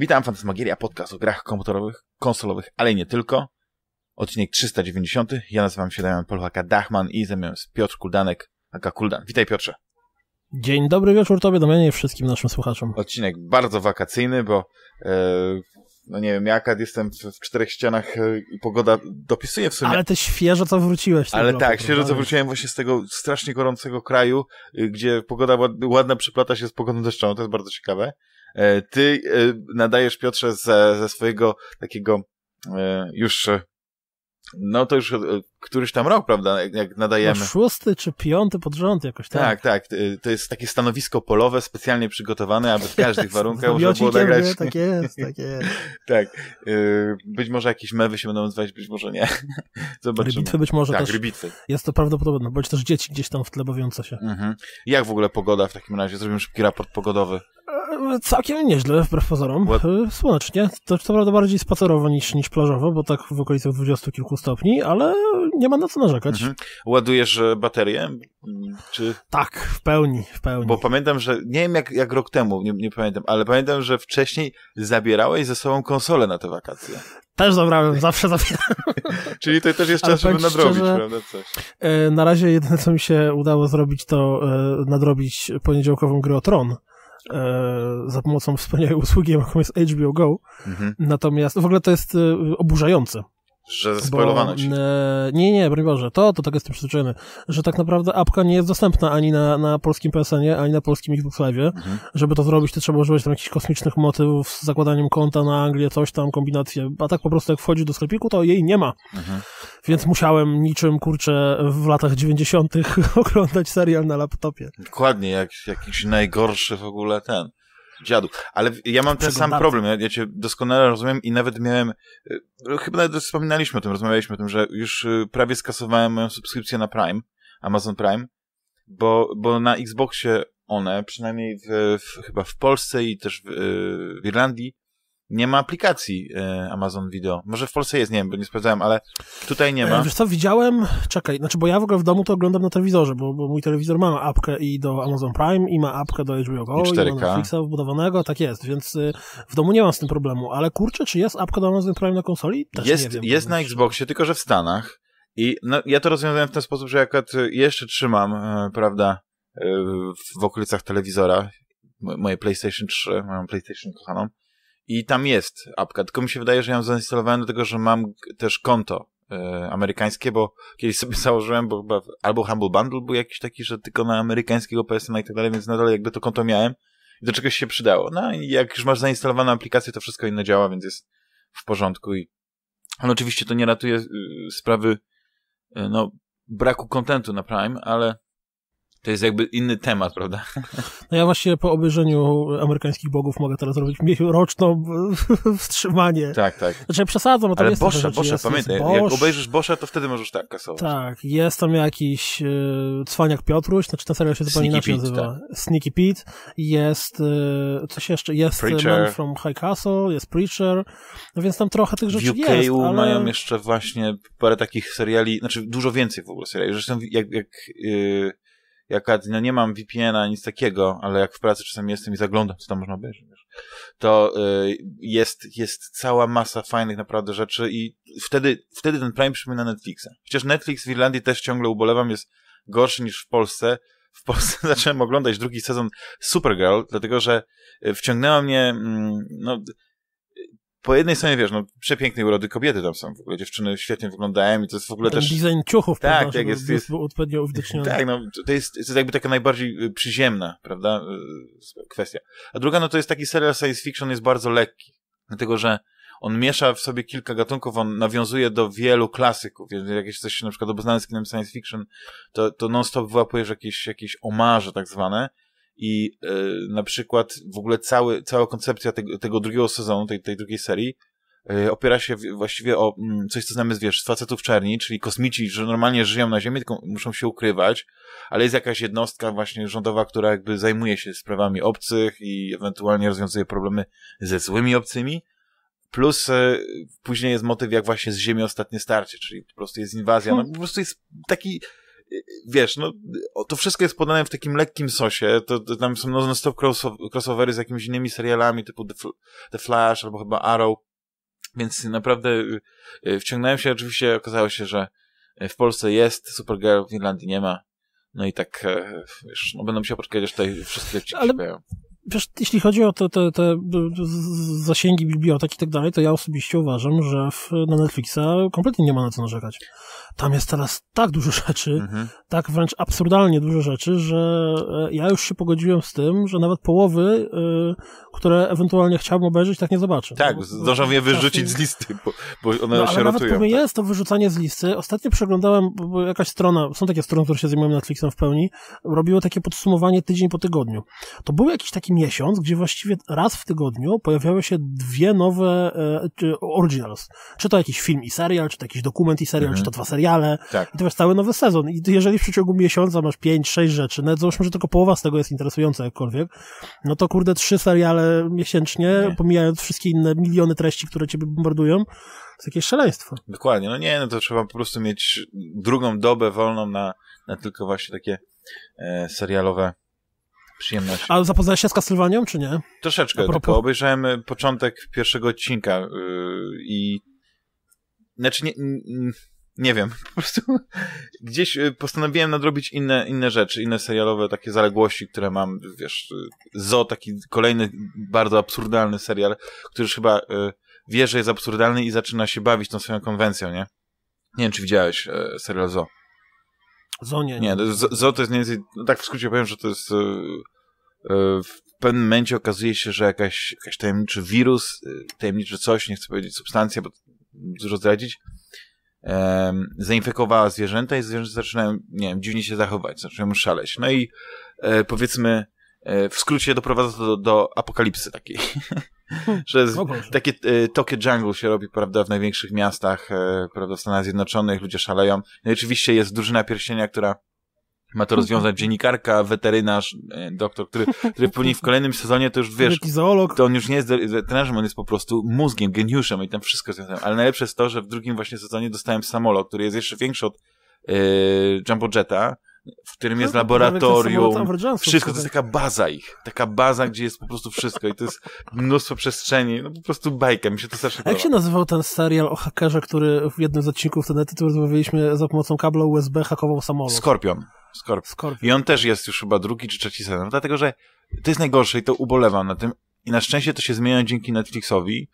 Witam, Fantasmagieria, podcast o grach komputerowych, konsolowych, ale nie tylko. Odcinek 390. Ja nazywam się Damian Polwaka Dachman i ze mną jest Piotr Kuldanek, aka Kuldan. Witaj Piotrze. Dzień dobry wieczór Tobie, Damianie i wszystkim naszym słuchaczom. Odcinek bardzo wakacyjny, bo e, no nie wiem, ja jestem w, w czterech ścianach e, i pogoda dopisuje w sumie. Ale ty świeżo co wróciłeś. Ale roku, tak, świeżo co tak. wróciłem właśnie z tego strasznie gorącego kraju, y, gdzie pogoda ładna przeplata się z pogodą deszczową, to jest bardzo ciekawe. E, ty e, nadajesz, Piotrze, ze, ze swojego takiego e, już no to już któryś tam rok, prawda, jak nadajemy. No szósty czy piąty pod rząd jakoś, tak? Tak, tak. To jest takie stanowisko polowe, specjalnie przygotowane, aby w każdych warunkach można było nagrać. Wie, tak jest, tak jest. tak. Być może jakieś mewy się będą odzywać, być może nie. Zobaczymy. Rybitwy być może tak, też. rybitwy. Jest to prawdopodobne, bądź też dzieci gdzieś tam w tle bawiące się. Mhm. Jak w ogóle pogoda w takim razie? Zrobimy szybki raport pogodowy całkiem nieźle, wbrew pozorom. Y, słonecznie. To co prawda bardziej spacerowo niż, niż plażowo, bo tak w okolicach 20 kilku stopni, ale nie ma na co narzekać. Mhm. Ładujesz e, baterię? Mm, czy... Tak, w pełni, w pełni. Bo pamiętam, że nie wiem jak, jak rok temu, nie, nie pamiętam, ale pamiętam, że wcześniej zabierałeś ze sobą konsolę na te wakacje. Też zabrałem, zawsze zabieram. Czyli to też jest czas, żeby nadrobić, szczerze, prawda? Coś. E, na razie jedyne, co mi się udało zrobić, to e, nadrobić poniedziałkową grę o Tron. E, za pomocą wspaniałej usługi, jaką jest HBO Go. Mhm. Natomiast w ogóle to jest e, oburzające, że spoilowano ci. E, nie, nie, broń Boże, to, to tak jestem przyzwyczajony, że tak naprawdę apka nie jest dostępna ani na, na polskim PSN-ie, ani na polskim Xbox Live. Mhm. Żeby to zrobić, to trzeba używać tam jakichś kosmicznych motywów z zakładaniem konta na Anglię, coś tam, kombinacje, a tak po prostu jak wchodzi do sklepiku, to jej nie ma. Mhm. Więc musiałem niczym, kurczę, w latach 90. oglądać serial na laptopie. Dokładnie, jak, jakiś najgorszy w ogóle ten dziadu. Ale ja mam ten sam problem, ja, ja cię doskonale rozumiem i nawet miałem, e, chyba nawet wspominaliśmy o tym, rozmawialiśmy o tym, że już e, prawie skasowałem moją subskrypcję na Prime, Amazon Prime, bo, bo na Xboxie one, przynajmniej w, w chyba w Polsce i też w, e, w Irlandii, nie ma aplikacji e, Amazon Video. Może w Polsce jest, nie wiem, bo nie sprawdzałem, ale tutaj nie ma. E, wiesz co, widziałem, czekaj, znaczy bo ja w ogóle w domu to oglądam na telewizorze, bo, bo mój telewizor ma apkę i do Amazon Prime, i ma apkę do HBO Go, i, 4K. i do Netflixa wbudowanego, tak jest, więc e, w domu nie mam z tym problemu, ale kurczę, czy jest apka do Amazon Prime na konsoli? Też jest, wiem, jest na Xboxie, tylko że w Stanach. I no, ja to rozwiązałem w ten sposób, że akurat jeszcze trzymam, prawda, w okolicach telewizora moje PlayStation 3, moją PlayStation kochaną, i tam jest apka, tylko mi się wydaje, że ją zainstalowałem dlatego, że mam też konto e, amerykańskie, bo kiedyś sobie założyłem, bo chyba albo Humble Bundle był jakiś taki, że tylko na amerykańskiego PSN i tak dalej, więc nadal jakby to konto miałem i do czegoś się przydało. No i jak już masz zainstalowaną aplikację, to wszystko inne działa, więc jest w porządku i ale oczywiście to nie ratuje y, sprawy y, no, braku kontentu na Prime, ale to jest jakby inny temat, prawda? No ja właśnie po obejrzeniu amerykańskich bogów mogę teraz robić roczną wstrzymanie. Tak, tak. Znaczy przesadzam, no ale, to jest Bosza, Bosza, jest, pamiętaj, jest Bosch. jak obejrzysz Bosza, to wtedy możesz tak kasować. Tak, jest tam jakiś y, cwaniak Piotruś, znaczy ten serial się zupełnie inaczej Pete, nazywa. Tak. Sneaky Pete, jest y, coś jeszcze, jest Preacher. Man from High Castle, jest Preacher, no więc tam trochę tych rzeczy UK jest, ale... mają jeszcze właśnie parę takich seriali, znaczy dużo więcej w ogóle seriali, zresztą jak, jak y, jaka, no nie mam VPN-a, nic takiego, ale jak w pracy czasami jestem i zaglądam, co tam można obejrzeć, to y, jest, jest cała masa fajnych naprawdę rzeczy i wtedy, wtedy ten Prime przypomina Netflixa. Chociaż Netflix w Irlandii też ciągle ubolewam, jest gorszy niż w Polsce. W Polsce zacząłem oglądać drugi sezon Supergirl, dlatego że y, wciągnęła mnie, mm, no, po jednej stronie, wiesz, no przepięknej urody kobiety tam są, w ogóle dziewczyny świetnie wyglądają i to jest w ogóle Ten też... design ciuchów, tak, prawda, jak jest, jest odpowiednio uwidoczniony. Tak, no to jest, to jest jakby taka najbardziej y, przyziemna, prawda, y, kwestia. A druga, no to jest taki serial science fiction, jest bardzo lekki, dlatego, że on miesza w sobie kilka gatunków, on nawiązuje do wielu klasyków. Jakieś coś na przykład obeznane z kinem science fiction, to, to non-stop wyłapujesz jakieś, jakieś omarze tak zwane i e, na przykład w ogóle cały, cała koncepcja tego, tego drugiego sezonu, tej, tej drugiej serii e, opiera się właściwie o m, mm, coś, co znamy z, wiesz, z facetów czerni, czyli kosmici, że normalnie żyją na Ziemi, tylko muszą się ukrywać, ale jest jakaś jednostka właśnie rządowa, która jakby zajmuje się sprawami obcych i ewentualnie rozwiązuje problemy ze złymi obcymi, Plus e, później jest motyw, jak właśnie z Ziemi ostatnie starcie, czyli po prostu jest inwazja. No, po prostu jest taki wiesz, no, to wszystko jest podane w takim lekkim sosie, to, to tam są no, stop crossovery z jakimiś innymi serialami typu The, The Flash albo chyba Arrow, więc naprawdę y, y, wciągnąłem się, oczywiście okazało się, że w Polsce jest, Supergirl w Irlandii nie ma, no i tak, e, wiesz, no będę musiał poczekać, aż tutaj wszystkie odcinki Ale... się pojawią. Wiesz, jeśli chodzi o te, te, te zasięgi bibliotek i tak dalej, to ja osobiście uważam, że w, na Netflixa kompletnie nie ma na co narzekać. Tam jest teraz tak dużo rzeczy, mhm. tak wręcz absurdalnie dużo rzeczy, że e, ja już się pogodziłem z tym, że nawet połowy, y, które ewentualnie chciałbym obejrzeć, tak nie zobaczę. Tak, no, je wyrzucić z listy, bo, bo one no, się ale rotują. Nawet tak. jest to wyrzucanie z listy. Ostatnio przeglądałem, bo jakaś strona, są takie strony, które się zajmują Netflixem w pełni, robiły takie podsumowanie tydzień po tygodniu. To był jakiś taki miesiąc, gdzie właściwie raz w tygodniu pojawiały się dwie nowe e, czy originals. Czy to jakiś film i serial, czy to jakiś dokument i serial, mhm. czy to mhm. dwa seriale. Tak. I to jest cały nowy sezon. I jeżeli w przeciągu miesiąca masz pięć, sześć rzeczy, nawet załóżmy, że tylko połowa z tego jest interesująca jakkolwiek, no to kurde trzy seriale miesięcznie, nie. pomijając wszystkie inne miliony treści, które ciebie bombardują, to jest jakieś szaleństwo. Dokładnie. No nie, no to trzeba po prostu mieć drugą dobę wolną na, na tylko właśnie takie e, serialowe przyjemności. A zapoznałeś się z Castlevanią, czy nie? Troszeczkę, tylko obejrzałem e, początek pierwszego odcinka yy, i znaczy nie, nie wiem, po prostu gdzieś e, postanowiłem nadrobić inne, inne rzeczy, inne serialowe takie zaległości, które mam, wiesz, Zo, taki kolejny bardzo absurdalny serial, który już chyba wie, że jest absurdalny i zaczyna się bawić tą swoją konwencją, nie? Nie wiem, czy widziałeś serial Zo. Zonie. Nie, no. Zo to jest mniej więcej, no tak w skrócie powiem, że to jest e, e, w pewnym momencie okazuje się, że jakaś, jakaś tajemniczy wirus, e, tajemniczy coś, nie chcę powiedzieć substancja, bo dużo zdradzić, zainfekowała zwierzęta i zwierzęta zaczynają, nie wiem, dziwnie się zachować, zaczynają szaleć. No i powiedzmy E, w skrócie doprowadza to do, do apokalipsy takiej. Hmm. że z, takie e, Tokyo Jungle się robi, prawda, w największych miastach, e, prawda, w Stanach Zjednoczonych, ludzie szaleją. No i oczywiście jest drużyna pierścienia, która ma to rozwiązać dziennikarka, weterynarz, e, doktor, który, który później w kolejnym sezonie to już wiesz, to on już nie jest weterynarzem, on jest po prostu mózgiem, geniuszem i tam wszystko jest Ale najlepsze jest to, że w drugim właśnie sezonie dostałem samolot, który jest jeszcze większy od e, Jumbo Jetta, w którym jest no, tak, laboratorium, wszystko, to jest tak- taka baza ich, taka baza, gdzie jest po prostu wszystko i to jest mnóstwo przestrzeni, no po prostu bajka, mi się to strasznie A Jak się nazywał ten serial o hakerze, który w jednym z odcinków ten tytuł rozmawialiśmy za pomocą kabla USB hakował samolot? Skorpion. Skorpion. Skorpion. I on też jest już chyba drugi czy trzeci sezon, dlatego, że to jest najgorsze i to ubolewam na tym i na szczęście to się zmienia dzięki Netflixowi,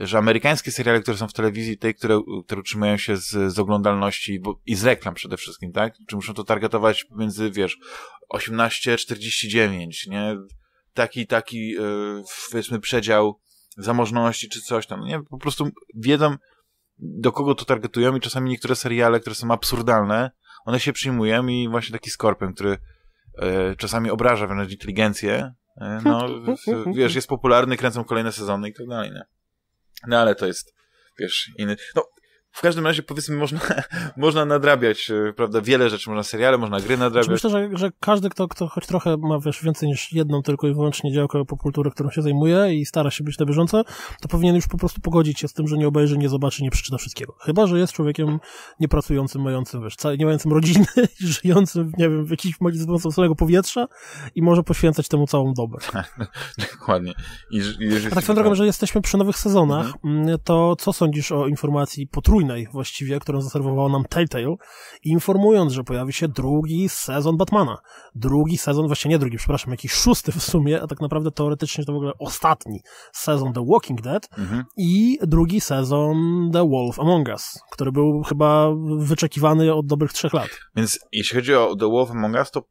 że amerykańskie seriale, które są w telewizji, te, które, które utrzymują się z, z oglądalności bo, i z reklam przede wszystkim, tak? Czy muszą to targetować między, wiesz, 18, 49, nie? Taki, taki, yy, powiedzmy, przedział zamożności czy coś tam, nie? Po prostu wiedzą, do kogo to targetują i czasami niektóre seriale, które są absurdalne, one się przyjmują i właśnie taki Skorpion, który yy, czasami obraża wręcz inteligencję, e, no, wiesz, jest popularny, kręcą kolejne sezony i tak dalej, nie? No ale to jest, wiesz, inny... No, w każdym razie, powiedzmy, można, można nadrabiać, e, prawda, wiele rzeczy, można seriale, można gry nadrabiać. Znaczy, myślę, że, że każdy, kto, kto choć trochę ma, wiesz, więcej niż jedną tylko i wyłącznie działkę popultury, którą się zajmuje i stara się być na bieżąco, to powinien już po prostu pogodzić się z tym, że nie obejrzy, nie zobaczy, nie przeczyta wszystkiego. Chyba, że jest człowiekiem niepracującym, mającym, wiesz, nie mającym rodziny, żyjącym, nie wiem, w jakiś z samego powietrza i może poświęcać temu całą dobę. Tak, dokładnie. I, i, A tak swoją drogą, że jesteśmy przy nowych sezonach, mhm. Mm, to co sądzisz o informacji potrójnej podwójnej właściwie, którą zaserwowało nam Telltale, informując, że pojawi się drugi sezon Batmana. Drugi sezon, właśnie nie drugi, przepraszam, jakiś szósty w sumie, a tak naprawdę teoretycznie to w ogóle ostatni sezon The Walking Dead mhm. i drugi sezon The Wolf Among Us, który był chyba wyczekiwany od dobrych trzech lat. Więc jeśli chodzi o The Wolf Among Us, to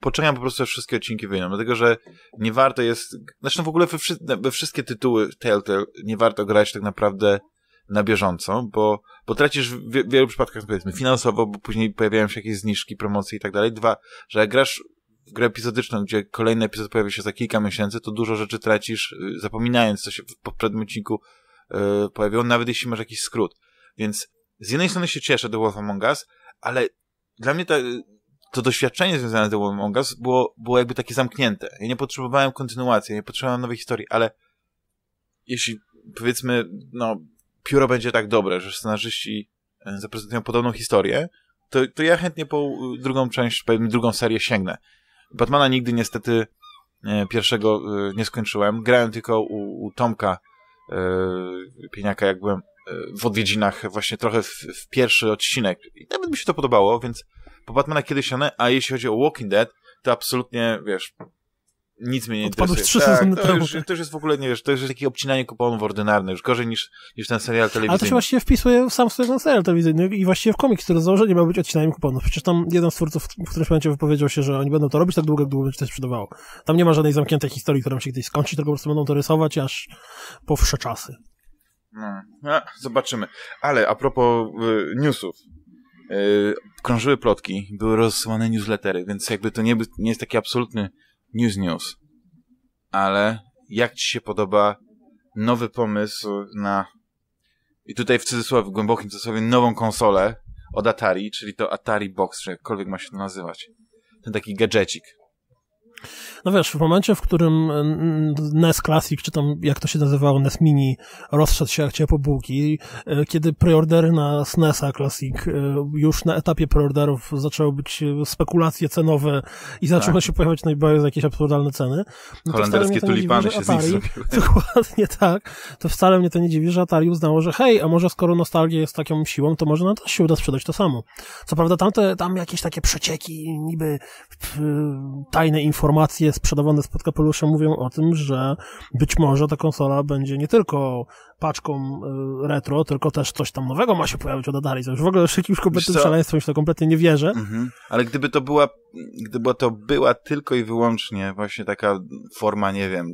poczekam po prostu, wszystkie odcinki wyjdą, dlatego że nie warto jest, zresztą znaczy, no w ogóle we, wszy... we wszystkie tytuły Telltale nie warto grać tak naprawdę na bieżąco, bo, bo tracisz w, wielu przypadkach, powiedzmy, finansowo, bo później pojawiają się jakieś zniżki, promocje i tak dalej. Dwa, że jak grasz w grę epizodyczną, gdzie kolejny epizod pojawia się za kilka miesięcy, to dużo rzeczy tracisz, y, zapominając, co się w poprzednim odcinku yy, pojawiło, nawet jeśli masz jakiś skrót. Więc z jednej strony się cieszę The Wolf Among Us, ale dla mnie ta, to doświadczenie związane z The Wolf Among Us było, było jakby takie zamknięte. Ja nie potrzebowałem kontynuacji, ja nie potrzebowałem nowej historii, ale jeśli powiedzmy, no, pióro będzie tak dobre, że scenarzyści e, zaprezentują podobną historię, to, to ja chętnie po e, drugą część, powiedzmy drugą serię sięgnę. Batmana nigdy niestety e, pierwszego nie skończyłem. Grałem tylko u, u Tomka Pieniaka, jak byłem w odwiedzinach właśnie trochę w, w, pierwszy odcinek. I nawet mi się to podobało, więc po Batmana kiedyś one, a jeśli chodzi o Walking Dead, to absolutnie, wiesz, nic mnie nie interesuje. Trzy tak, to, temu. Już, to już jest w ogóle, nie wiesz, to już jest takie obcinanie kuponów ordynarne, już gorzej niż, niż ten serial telewizyjny. Ale to się właściwie wpisuje w sam ten serial telewizyjny i właściwie w komiks, który założenie założenia miał być odcinaniem kuponów. Przecież tam jeden z twórców w którymś momencie wypowiedział się, że oni będą to robić tak długo, jak długo będzie to sprzedawało. Tam nie ma żadnej zamkniętej historii, która się kiedyś skończy, tylko po prostu będą to rysować aż po wsze czasy. No, no, zobaczymy. Ale a propos y, newsów, y, krążyły plotki, były rozsyłane newslettery, więc jakby to nie, nie jest taki absolutny News News. Ale jak ci się podoba nowy pomysł na, i tutaj w cudzysłowie, w głębokim cudzysłowie, nową konsolę od Atari, czyli to Atari Box, czy jakkolwiek ma się to nazywać. Ten taki gadżecik. No wiesz, w momencie, w którym e, NES Classic, czy tam jak to się nazywało, NES Mini, rozszedł się jak ciepło bułki, e, kiedy preordery na SNESa Classic e, już na etapie preorderów zaczęły być spekulacje cenowe i zaczęły tak. się pojawiać najbardziej za jakieś absurdalne ceny. No Holenderskie tulipany się Atari, z nich zrobiły. Dokładnie tak. To wcale mnie to nie dziwi, że Atari uznało, że hej, a może skoro nostalgia jest taką siłą, to może na to się uda sprzedać to samo. Co prawda tamte, tam jakieś takie przecieki, niby tajne informacje, informacje sprzedawane spod kapelusza mówią o tym, że być może ta konsola będzie nie tylko paczką y, retro, tylko też coś tam nowego ma się pojawić od Atari. To już w ogóle już jakimś kompletnym szaleństwem, już to kompletnie nie wierzę. Mhm. Ale gdyby to była, gdyby to była tylko i wyłącznie właśnie taka forma, nie wiem,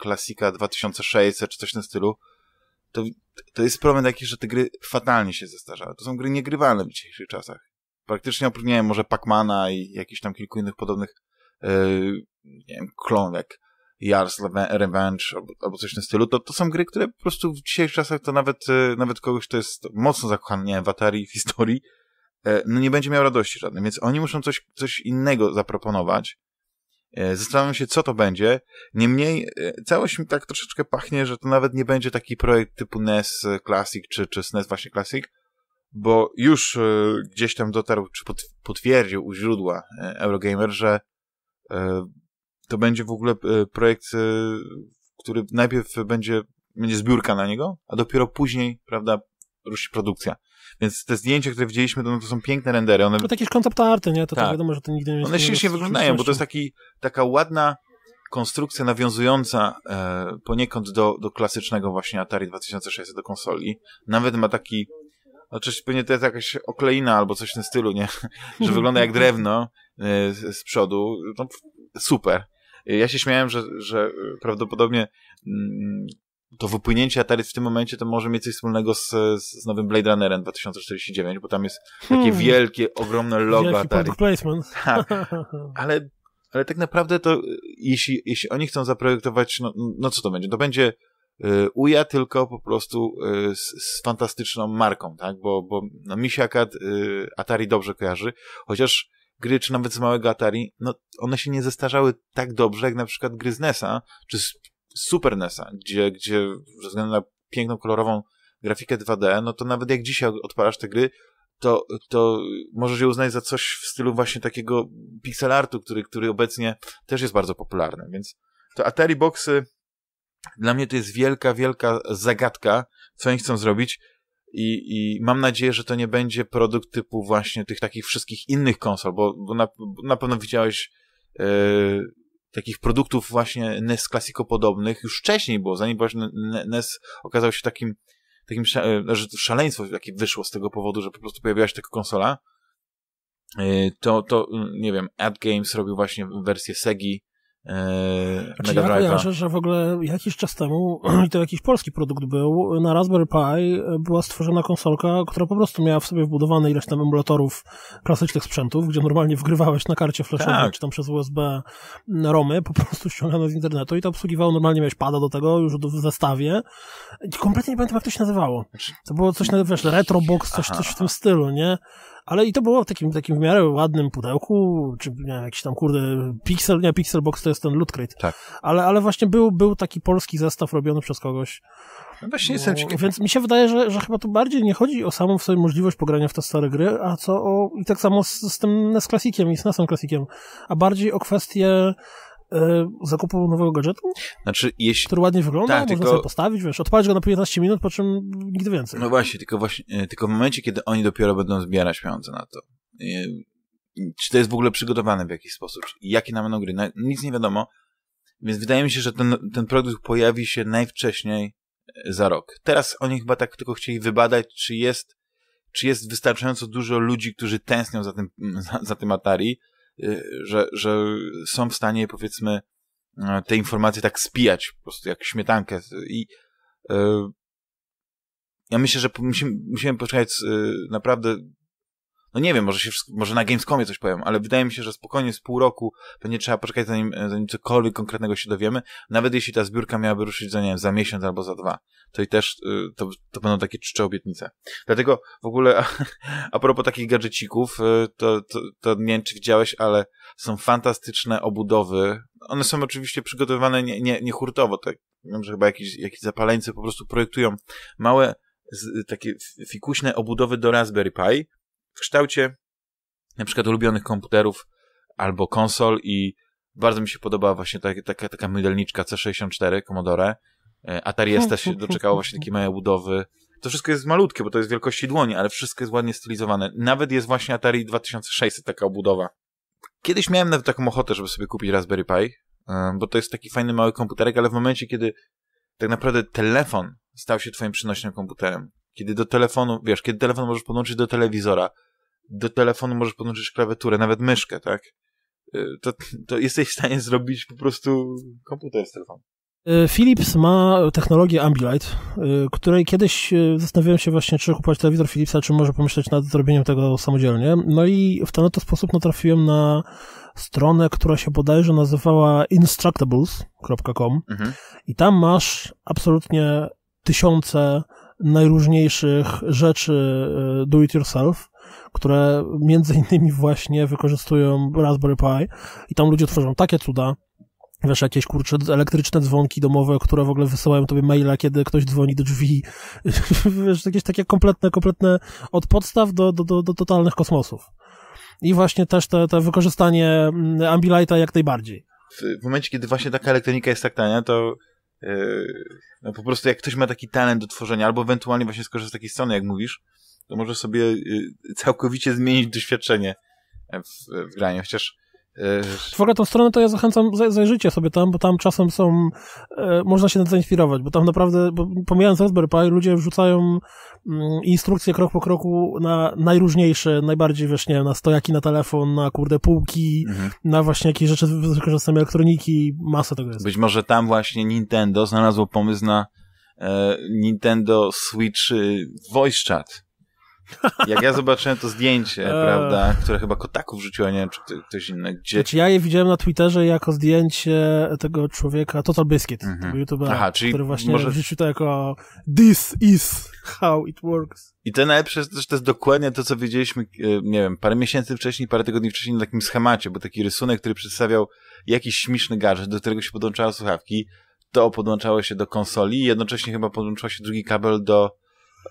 klasika 2600 czy coś w tym stylu, to, to jest problem taki, że te gry fatalnie się zestarzały. To są gry niegrywalne w dzisiejszych czasach. Praktycznie oprócz, nie wiem, może Pacmana i jakichś tam kilku innych podobnych E, nie wiem, klonek, Jars Revenge albo, albo coś tym stylu, to, to są gry, które po prostu w dzisiejszych czasach to nawet, e, nawet kogoś, kto jest mocno zakochany nie wiem, w Atari, w historii, e, no nie będzie miał radości żadnej, więc oni muszą coś, coś innego zaproponować. Zastanawiam się, co to będzie. Niemniej, całość mi tak troszeczkę pachnie, że to nawet nie będzie taki projekt typu NES Classic czy, czy SNES właśnie Classic, bo już gdzieś tam dotarł, czy potwierdził u źródła Eurogamer, że E, to będzie w ogóle e, projekt, e, który najpierw będzie, będzie zbiórka na niego, a dopiero później, prawda, ruszy produkcja. Więc te zdjęcia, które widzieliśmy, to, no, to są piękne rendery. One... No, to takie koncept arty, nie? To tak. wiadomo, że to nigdy nie jest. One ślicznie wyglądają, bo to jest taki, taka ładna konstrukcja nawiązująca e, poniekąd do, do klasycznego właśnie Atari 2600, do konsoli. Nawet ma taki Oczywiście no pewnie to jest jakaś okleina albo coś w tym stylu, nie? Że wygląda jak drewno e, z, z przodu. No, super. Ja się śmiałem, że, że prawdopodobnie mm, to wypłynięcie Atari w tym momencie to może mieć coś wspólnego z, z nowym Blade Runnerem 2049, bo tam jest takie hmm. wielkie, ogromne logo Wielki Atari. placement. Tak. Ale, ale tak naprawdę to, e, jeśli, jeśli oni chcą zaprojektować, no, no co to będzie? To będzie Y, uja, tylko po prostu y, z, z fantastyczną marką, tak? Bo, bo no, mi się akad, y, Atari dobrze kojarzy, chociaż gry, czy nawet z małego Atari, no one się nie zestarzały tak dobrze, jak na przykład gry z NES-a, czy z Super NES-a, gdzie, gdzie ze względu na piękną, kolorową grafikę 2D, no to nawet jak dzisiaj odpalasz te gry, to, to możesz je uznać za coś w stylu właśnie takiego pixel artu, który, który obecnie też jest bardzo popularny, więc to Atari Boxy dla mnie to jest wielka, wielka zagadka, co oni chcą zrobić. I, I mam nadzieję, że to nie będzie produkt typu właśnie tych takich wszystkich innych konsol, bo, bo na, na pewno widziałeś e, takich produktów właśnie NES Classico podobnych już wcześniej było, zanim właśnie NES okazał się takim, takim że szaleństwo jakie wyszło z tego powodu, że po prostu pojawiła się taka konsola, e, to, to nie wiem, Ad Games robił właśnie wersję Segi, E, znaczy Mega ja kojarzę, że w ogóle jakiś czas temu, i to jakiś polski produkt był, na Raspberry Pi e, była stworzona konsolka, która po prostu miała w sobie wbudowane ileś tam emulatorów klasycznych sprzętów, gdzie normalnie wgrywałeś na karcie flashowej, tak. czy tam przez USB mm, romy, po prostu ściągane z internetu i to obsługiwało, normalnie miałeś pada do tego już w zestawie. I kompletnie nie pamiętam, jak to się nazywało. Znaczy, to było coś, wiesz, Retrobox, coś, coś w tym stylu, nie? ale i to było w takim, takim w miarę ładnym pudełku, czy nie wiem, jakiś tam, kurde, Pixel, nie, pixelbox to jest ten Loot Crate. Tak. Ale, ale właśnie był, był taki polski zestaw robiony przez kogoś. No właśnie jestem ciekaw. Więc mi się wydaje, że, że chyba tu bardziej nie chodzi o samą w sobie możliwość pogrania w te stare gry, a co o, i tak samo z, z tym NES Classiciem i z NESem Classiciem, a bardziej o kwestię E, zakupu nowego gadżetu, znaczy, jeśli... który ładnie wygląda, tak, można tylko... sobie postawić, wiesz, odpalić go na 15 minut, po czym nigdy więcej. No właśnie, tylko, właśnie, e, tylko w momencie, kiedy oni dopiero będą zbierać pieniądze na to, e, czy to jest w ogóle przygotowane w jakiś sposób, jakie nam będą gry, no, nic nie wiadomo, więc wydaje mi się, że ten, ten produkt pojawi się najwcześniej za rok. Teraz oni chyba tak tylko chcieli wybadać, czy jest, czy jest wystarczająco dużo ludzi, którzy tęsknią za tym, za, za tym Atari, Y, że, że są w stanie powiedzmy e, te informacje tak spijać po prostu jak śmietankę i e, ja myślę, że musimy, musimy poczekać e, naprawdę no nie wiem, może się może na Gamescomie coś powiem, ale wydaje mi się, że spokojnie z pół roku będzie trzeba poczekać, zanim, zanim cokolwiek konkretnego się dowiemy, nawet jeśli ta zbiórka miałaby ruszyć za, nie wiem, za miesiąc albo za dwa, to i też y, to, to będą takie czcze obietnice. Dlatego w ogóle, a, a propos takich gadżecików, y, to, to, to nie wiem, czy widziałeś, ale są fantastyczne obudowy. One są oczywiście przygotowywane nie, nie, nie hurtowo, tak, wiem, że chyba jakiś, jakiś zapaleńcy po prostu projektują małe z, takie fikuśne obudowy do Raspberry Pi, w kształcie na przykład ulubionych komputerów albo konsol i bardzo mi się podoba właśnie ta, taka, taka mydelniczka C64 Commodore. E, Atari ST się doczekało właśnie takiej małej budowy. To wszystko jest malutkie, bo to jest wielkości dłoni, ale wszystko jest ładnie stylizowane. Nawet jest właśnie Atari 2600 taka obudowa. Kiedyś miałem nawet taką ochotę, żeby sobie kupić Raspberry Pi, e, bo to jest taki fajny mały komputerek, ale w momencie, kiedy tak naprawdę telefon stał się twoim przynośnym komputerem, kiedy do telefonu, wiesz, kiedy telefon możesz podłączyć do telewizora, do telefonu możesz podłączyć klawiaturę, nawet myszkę, tak? Y, to, to jesteś w stanie zrobić po prostu komputer z telefonu. Y, Philips ma technologię Ambilight, y, której kiedyś zastanawiałem się właśnie, czy kupować telewizor Philipsa, czy może pomyśleć nad zrobieniem tego samodzielnie. No i w ten oto sposób natrafiłem na stronę, która się bodajże nazywała instructables.com mhm. i tam masz absolutnie tysiące najróżniejszych rzeczy do it yourself, które między innymi właśnie wykorzystują Raspberry Pi i tam ludzie tworzą takie cuda, wiesz, jakieś kurcze elektryczne dzwonki domowe, które w ogóle wysyłają tobie maila, kiedy ktoś dzwoni do drzwi, wiesz, jakieś takie kompletne, kompletne od podstaw do, do, do, do totalnych kosmosów. I właśnie też to te, te wykorzystanie mm, Ambilighta jak najbardziej. W, w momencie, kiedy właśnie taka elektronika jest tak tania, to yy, no po prostu jak ktoś ma taki talent do tworzenia, albo ewentualnie właśnie skorzysta z takiej strony, jak mówisz, to może sobie y, całkowicie zmienić doświadczenie w, w graniu, chociaż y, w ogóle tą stronę to ja zachęcam, zajrzyjcie sobie tam, bo tam czasem są, e, można się zainspirować, bo tam naprawdę, bo pomijając Raspberry Pi, ludzie wrzucają mm, instrukcje krok po kroku na najróżniejsze, najbardziej wiesz, nie wiem, na stojaki na telefon, na kurde półki, mhm. na właśnie jakieś rzeczy wykorzystane elektroniki, masa tego jest. Być może tam właśnie Nintendo znalazło pomysł na e, Nintendo Switch y, Voice Chat jak ja zobaczyłem to zdjęcie, e. prawda, które chyba Kotaku wrzuciła, nie wiem, czy ktoś inny, gdzie... Znaczy ja je widziałem na Twitterze jako zdjęcie tego człowieka, Total Biscuit, mm -hmm. tego youtubera, Aha, czyli który właśnie może... wrzucił to jako this is how it works. I to najlepsze to jest dokładnie to, co widzieliśmy, e, nie wiem, parę miesięcy wcześniej, parę tygodni wcześniej na takim schemacie, bo taki rysunek, który przedstawiał jakiś śmieszny gadżet, do którego się podłączały słuchawki, to podłączało się do konsoli i jednocześnie chyba podłączał się drugi kabel do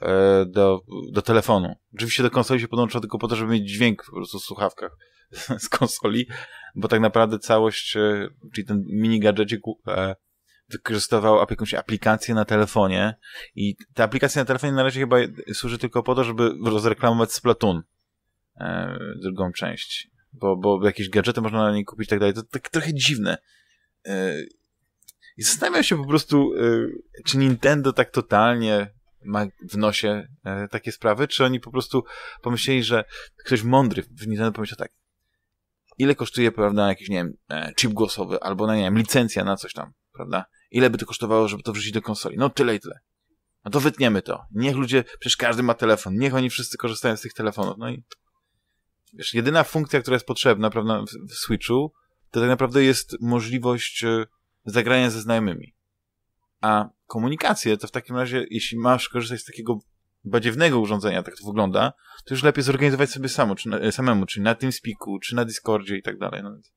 E, do, do telefonu. Oczywiście do konsoli się podłącza tylko po to, żeby mieć dźwięk po prostu w słuchawkach z konsoli, bo tak naprawdę całość, e, czyli ten mini gadżecik e, wykorzystywał jakąś aplikację na telefonie i ta aplikacja na telefonie na razie chyba służy tylko po to, żeby rozreklamować Splatoon drugą część, bo, bo jakieś gadżety można na niej kupić i tak dalej. To tak trochę dziwne. I zastanawiam się po prostu, czy Nintendo tak totalnie ma w nosie e, takie sprawy, czy oni po prostu pomyśleli, że ktoś mądry w Nintendo pomyślał tak, ile kosztuje, prawda, jakiś, nie wiem, e, chip głosowy, albo, na, no nie wiem, licencja na coś tam, prawda? Ile by to kosztowało, żeby to wrzucić do konsoli? No tyle i tyle. No to wytniemy to. Niech ludzie, przecież każdy ma telefon, niech oni wszyscy korzystają z tych telefonów. No i wiesz, jedyna funkcja, która jest potrzebna, prawda, w, w Switchu, to tak naprawdę jest możliwość e, zagrania ze znajomymi. A komunikację to w takim razie, jeśli masz korzystać z takiego badziewnego urządzenia, tak to wygląda, to już lepiej zorganizować sobie samo, czy na, samemu, czy na TeamSpeaku, czy na Discordzie i tak dalej. No więc...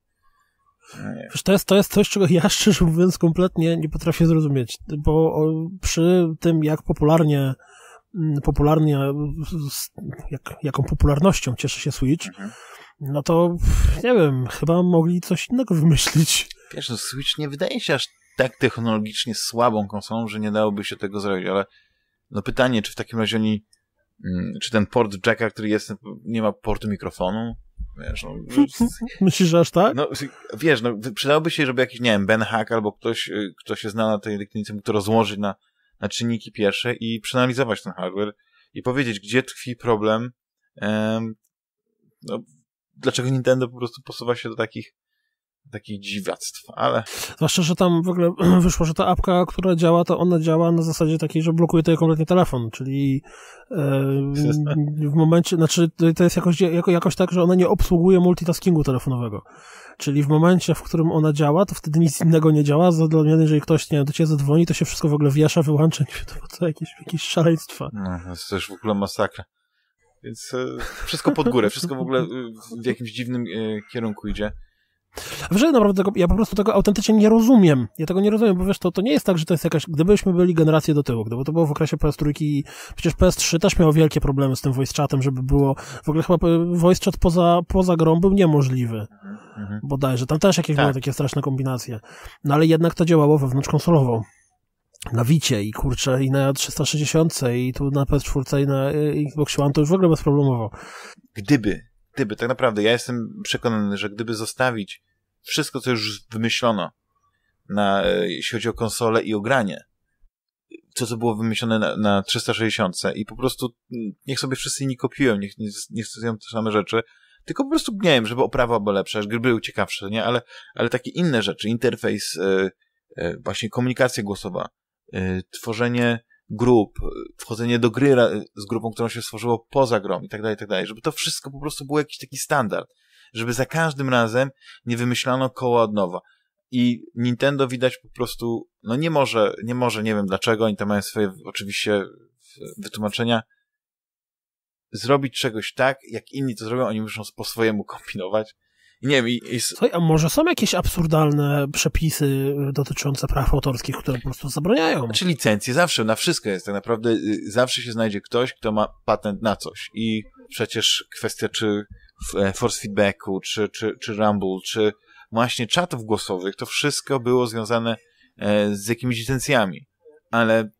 No to, jest, to jest coś, czego ja szczerze mówiąc kompletnie nie potrafię zrozumieć, bo przy tym, jak popularnie mm, popularnie, jak, jaką popularnością cieszy się Switch, mhm. no to nie wiem, chyba mogli coś innego wymyślić. Wiesz, no Switch nie wydaje się aż tak technologicznie słabą konsolą, że nie dałoby się tego zrobić, ale no pytanie, czy w takim razie oni, mm, czy ten port jacka, który jest, nie ma portu mikrofonu? Wiesz, no, Myślisz, że aż tak? No, wiesz, no, przydałoby się, żeby jakiś, nie wiem, Ben Hack albo ktoś, y, kto się zna na tej elektronice, mógł to rozłożyć na, na czynniki pierwsze i przeanalizować ten hardware i powiedzieć, gdzie tkwi problem, em, no, dlaczego Nintendo po prostu posuwa się do takich takich dziwactw, ale... Zwłaszcza, że tam w ogóle wyszło, że ta apka, która działa, to ona działa na zasadzie takiej, że blokuje tutaj kompletnie telefon, czyli e, w momencie, znaczy to jest jakoś, jako, jakoś tak, że ona nie obsługuje multitaskingu telefonowego. Czyli w momencie, w którym ona działa, to wtedy nic innego nie działa. Zadowolony, jeżeli ktoś nie do ciebie zadzwoni, to się wszystko w ogóle wiesza, wyłącza, nie to, co jakieś, jakieś szaleństwa. No, to jest też w ogóle masakra. Więc e, wszystko pod górę, wszystko w ogóle w jakimś dziwnym e, kierunku idzie wiesz, naprawdę tego, ja po prostu tego autentycznie nie rozumiem. Ja tego nie rozumiem, bo wiesz, to, to nie jest tak, że to jest jakaś, gdybyśmy byli generację do tyłu, gdyby to było w okresie PS3 i przecież PS3 też miało wielkie problemy z tym voice chatem, żeby było, w ogóle chyba e, voice chat poza, poza grą był niemożliwy. Mhm. Bodajże, tam też jakieś tak. były takie straszne kombinacje. No ale jednak to działało wewnątrz konsolową na Wicie i kurczę, i na 360 i tu na PS4 i na e, Xbox One to już w ogóle bezproblemowo. Gdyby, gdyby, tak naprawdę, ja jestem przekonany, że gdyby zostawić wszystko, co już wymyślono, na, e, jeśli chodzi o konsolę i o granie, to, co było wymyślone na, na 360 i po prostu mm, niech sobie wszyscy inni kopiują, niech, nie niech stosują te same rzeczy, tylko po prostu, nie wiem, żeby oprawa była lepsza, żeby były ciekawsze, nie? Ale, ale takie inne rzeczy, interfejs, yy, yy, właśnie komunikacja głosowa, yy, tworzenie grup, wchodzenie do gry z grupą, którą się stworzyło poza grą i tak dalej, i tak dalej, żeby to wszystko po prostu było jakiś taki standard żeby za każdym razem nie wymyślano koła od nowa. I Nintendo widać po prostu, no nie może, nie może, nie wiem dlaczego, oni tam mają swoje oczywiście wytłumaczenia, zrobić czegoś tak, jak inni to zrobią, oni muszą po swojemu kombinować. nie wiem, i, i... Słuchaj, a może są jakieś absurdalne przepisy dotyczące praw autorskich, które po prostu zabraniają? Znaczy licencje zawsze, na wszystko jest tak naprawdę, y, zawsze się znajdzie ktoś, kto ma patent na coś i przecież kwestia, czy E, force feedbacku, czy, czy, czy Rumble, czy właśnie czatów głosowych, to wszystko było związane e, z jakimiś licencjami. Ale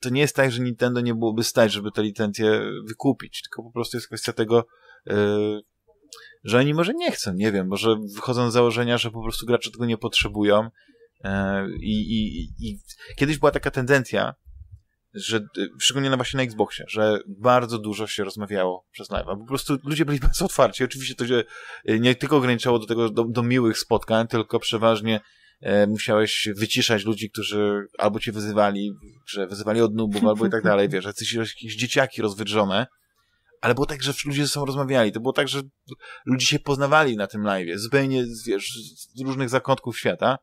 to nie jest tak, że Nintendo nie byłoby stać, żeby te licencje wykupić, tylko po prostu jest kwestia tego, e, że oni może nie chcą, nie wiem, może wychodzą z założenia, że po prostu gracze tego nie potrzebują. I, i, i kiedyś była taka tendencja, że y, szczególnie na właśnie na Xboxie, że bardzo dużo się rozmawiało przez live. Po prostu ludzie byli bardzo otwarci. Oczywiście to się y, nie tylko ograniczało do tego, do, do miłych spotkań, tylko przeważnie e, musiałeś wyciszać ludzi, którzy albo cię wyzywali, że wyzywali od nubów, albo i tak dalej, wiesz, jacyś jakieś dzieciaki rozwydrzone, ale było tak, że ludzie ze sobą rozmawiali, to było tak, że ludzie się poznawali na tym live, zupełnie, wiesz, z różnych zakątków świata,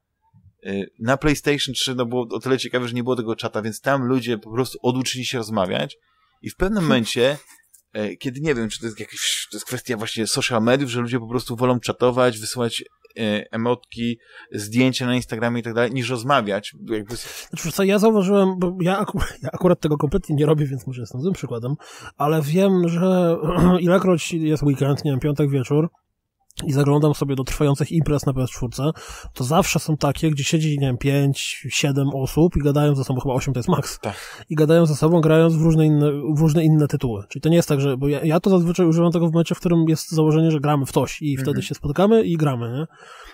Y, na PlayStation 3 no było o tyle ciekawe, że nie było tego czata, więc tam ludzie po prostu oduczyli się rozmawiać i w pewnym momencie, e, kiedy nie wiem, czy to jest jakaś to jest kwestia właśnie social mediów, że ludzie po prostu wolą czatować, wysyłać e, emotki, zdjęcia na Instagramie i tak dalej, niż rozmawiać. Jakby... Znaczy, co ja zauważyłem, bo ja, ak ja, akurat tego kompletnie nie robię, więc może jestem złym przykładem, ale wiem, że ilekroć jest weekend, nie wiem, piątek wieczór, i zaglądam sobie do trwających imprez na PS4, to zawsze są takie, gdzie siedzi, nie wiem, 5, 7 osób i gadają ze sobą, chyba 8 to jest maks, tak. i gadają ze sobą, grając w różne, inne, w różne inne tytuły. Czyli to nie jest tak, że, bo ja, ja to zazwyczaj używam tego w momencie, w którym jest założenie, że gramy w coś i mhm. wtedy się spotykamy i gramy, nie?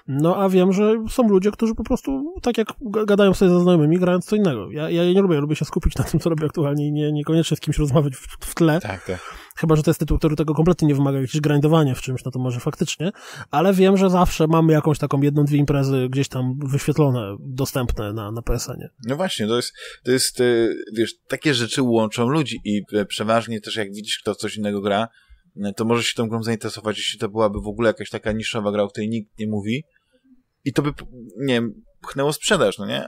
No a wiem, że są ludzie, którzy po prostu, tak jak gadają sobie ze znajomymi, grając co innego. Ja, ja nie lubię, ja lubię się skupić na tym, co robię aktualnie i nie, niekoniecznie z kimś rozmawiać w, w tle. Tak, tak Chyba, że to jest tytuł, który tego kompletnie nie wymaga, jakieś grindowania w czymś, no to może faktycznie, ale wiem, że zawsze mamy jakąś taką jedną, dwie imprezy gdzieś tam wyświetlone, dostępne na, na PSN-ie. No właśnie, to jest, to jest, e, wiesz, takie rzeczy łączą ludzi i e, przeważnie też jak widzisz, kto coś innego gra, e, to może się tą grą zainteresować, jeśli to byłaby w ogóle jakaś taka niszowa gra, o której nikt nie mówi i to by, nie wiem, pchnęło sprzedaż, no nie?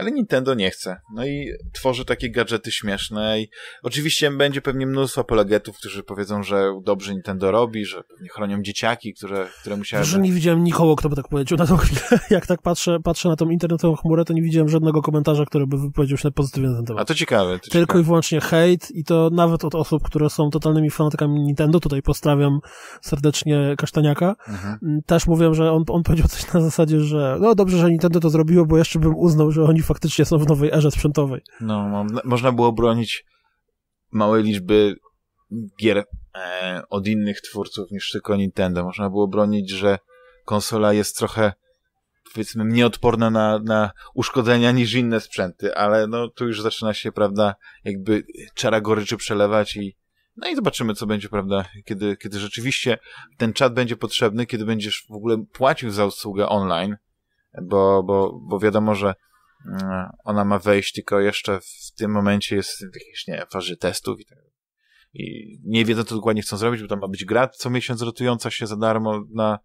ale Nintendo nie chce. No i tworzy takie gadżety śmieszne i oczywiście będzie pewnie mnóstwo apologetów, którzy powiedzą, że dobrze Nintendo robi, że pewnie chronią dzieciaki, które, które musiały... Że nie widziałem nikogo, kto by tak powiedział na tą chwilę. Jak tak patrzę, patrzę na tą internetową chmurę, to nie widziałem żadnego komentarza, który by wypowiedział się pozytywnie na ten temat. A to ciekawe. To Tylko ciekawe. i wyłącznie hejt i to nawet od osób, które są totalnymi fanatykami Nintendo, tutaj pozdrawiam serdecznie Kasztaniaka, mhm. też mówią, że on, on powiedział coś na zasadzie, że no dobrze, że Nintendo to zrobiło, bo jeszcze bym uznał, że oni faktycznie są w nowej erze sprzętowej. No, można było bronić małej liczby gier e, od innych twórców niż tylko Nintendo. Można było bronić, że konsola jest trochę powiedzmy mniej odporna na, na uszkodzenia niż inne sprzęty, ale no tu już zaczyna się, prawda, jakby czara goryczy przelewać i no i zobaczymy, co będzie, prawda, kiedy, kiedy rzeczywiście ten czat będzie potrzebny, kiedy będziesz w ogóle płacił za usługę online, bo, bo, bo wiadomo, że E, ona ma wejść, tylko jeszcze w tym momencie jest w jakiejś, nie fazie testów i tak i nie wiedzą, co dokładnie chcą zrobić, bo tam ma być gra co miesiąc rotująca się za darmo na,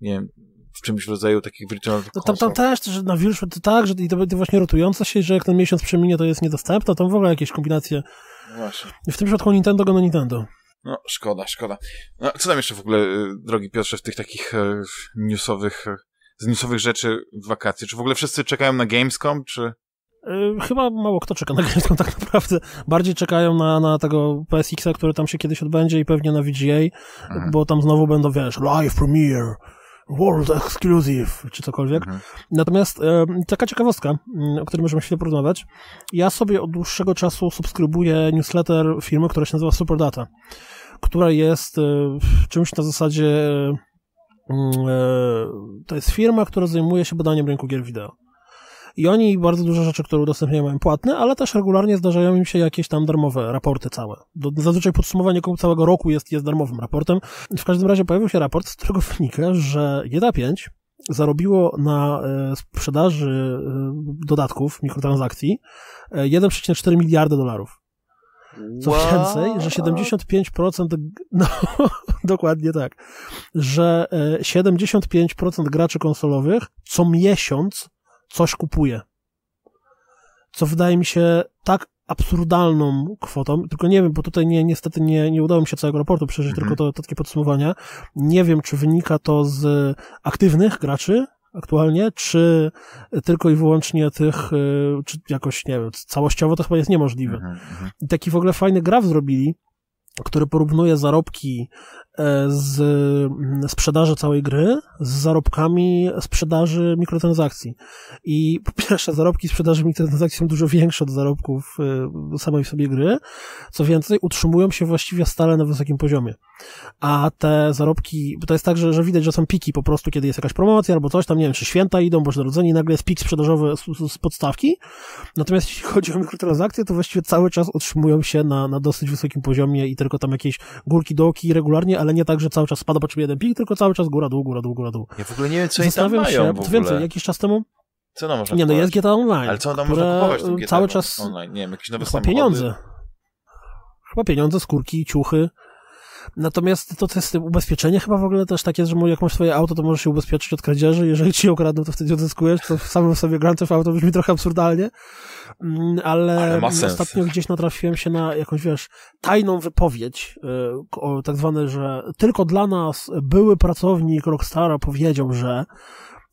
nie wiem, w czymś w rodzaju takich virtual no, tam, tam też, że na Virus to tak, że i to będzie właśnie rotująca się, że jak ten miesiąc przeminie, to jest niedostępna, to w ogóle jakieś kombinacje. No właśnie. W tym przypadku Nintendo go na Nintendo. No, szkoda, szkoda. No, co tam jeszcze w ogóle, y, drogi Piotrze, w tych takich y, newsowych y, z newsowych rzeczy w wakacje? Czy w ogóle wszyscy czekają na Gamescom, czy... E, chyba mało kto czeka na Gamescom tak naprawdę. Bardziej czekają na, na tego PSX-a, który tam się kiedyś odbędzie i pewnie na VGA, mhm. bo tam znowu będą, wiesz, live premiere, World Exclusive, czy cokolwiek. Mhm. Natomiast e, taka ciekawostka, mm, o której możemy chwilę porozmawiać. Ja sobie od dłuższego czasu subskrybuję newsletter firmy, która się nazywa Superdata, która jest e, czymś na zasadzie e, Mm, e, to jest firma, która zajmuje się badaniem rynku gier wideo. I oni bardzo dużo rzeczy, które udostępniają, mają płatne, ale też regularnie zdarzają im się jakieś tam darmowe raporty całe. Do, zazwyczaj podsumowanie całego roku jest, jest darmowym raportem. W każdym razie pojawił się raport, z którego wynika, że 1.5 zarobiło na e, sprzedaży e, dodatków, mikrotransakcji 1,4 miliarda dolarów. Co wow. więcej, że 75%, no dokładnie tak, że 75% e, graczy konsolowych co miesiąc coś kupuje. Co wydaje mi się tak absurdalną kwotą, tylko nie wiem, bo tutaj nie, niestety nie, nie udało mi się całego raportu przeżyć, mhm. tylko to, to takie podsumowania. Nie wiem, czy wynika to z aktywnych graczy, aktualnie, czy tylko i wyłącznie tych, e, czy jakoś, nie wiem, całościowo to chyba jest niemożliwe. Mhm, mhm. I taki w ogóle fajny graf zrobili, który porównuje zarobki e, z mm, sprzedaży całej gry z zarobkami sprzedaży mikrotransakcji. I po pierwsze, zarobki sprzedaży mikrotransakcji są dużo większe od zarobków e, samej w sobie gry. Co więcej, utrzymują się właściwie stale na wysokim poziomie a te zarobki, bo to jest tak, że, że widać, że są piki po prostu, kiedy jest jakaś promocja albo coś, tam nie wiem, czy święta idą, Boże Narodzenie, nagle jest pik sprzedażowy z, z podstawki, natomiast jeśli chodzi o mikrotransakcje, to właściwie cały czas otrzymują się na, na dosyć wysokim poziomie i tylko tam jakieś górki, dołki regularnie, ale nie tak, że cały czas spada po czym jeden pik, tylko cały czas góra, dół, góra, dół, góra, dół. Ja w ogóle nie wiem, co jest tam mają w ogóle. więcej, jakiś czas temu co tam można Nie, kupować? no jest GTA Online. Ale co tam można kupować cały czas online? Nie wiem, jakieś nowe chyba pieniądze. Chyba pieniądze, skórki, ciuchy. Natomiast to, co jest ubezpieczenie, chyba w ogóle też tak jest, że jak masz swoje auto, to możesz się ubezpieczyć od kradzieży. Jeżeli ci okradną, to wtedy odzyskujesz. To w samym sobie Grand Theft Auto brzmi trochę absurdalnie. Mm, ale, ale ostatnio gdzieś natrafiłem się na jakąś, wiesz, tajną wypowiedź, y, tak zwane, że tylko dla nas były pracownik Rockstara powiedział, że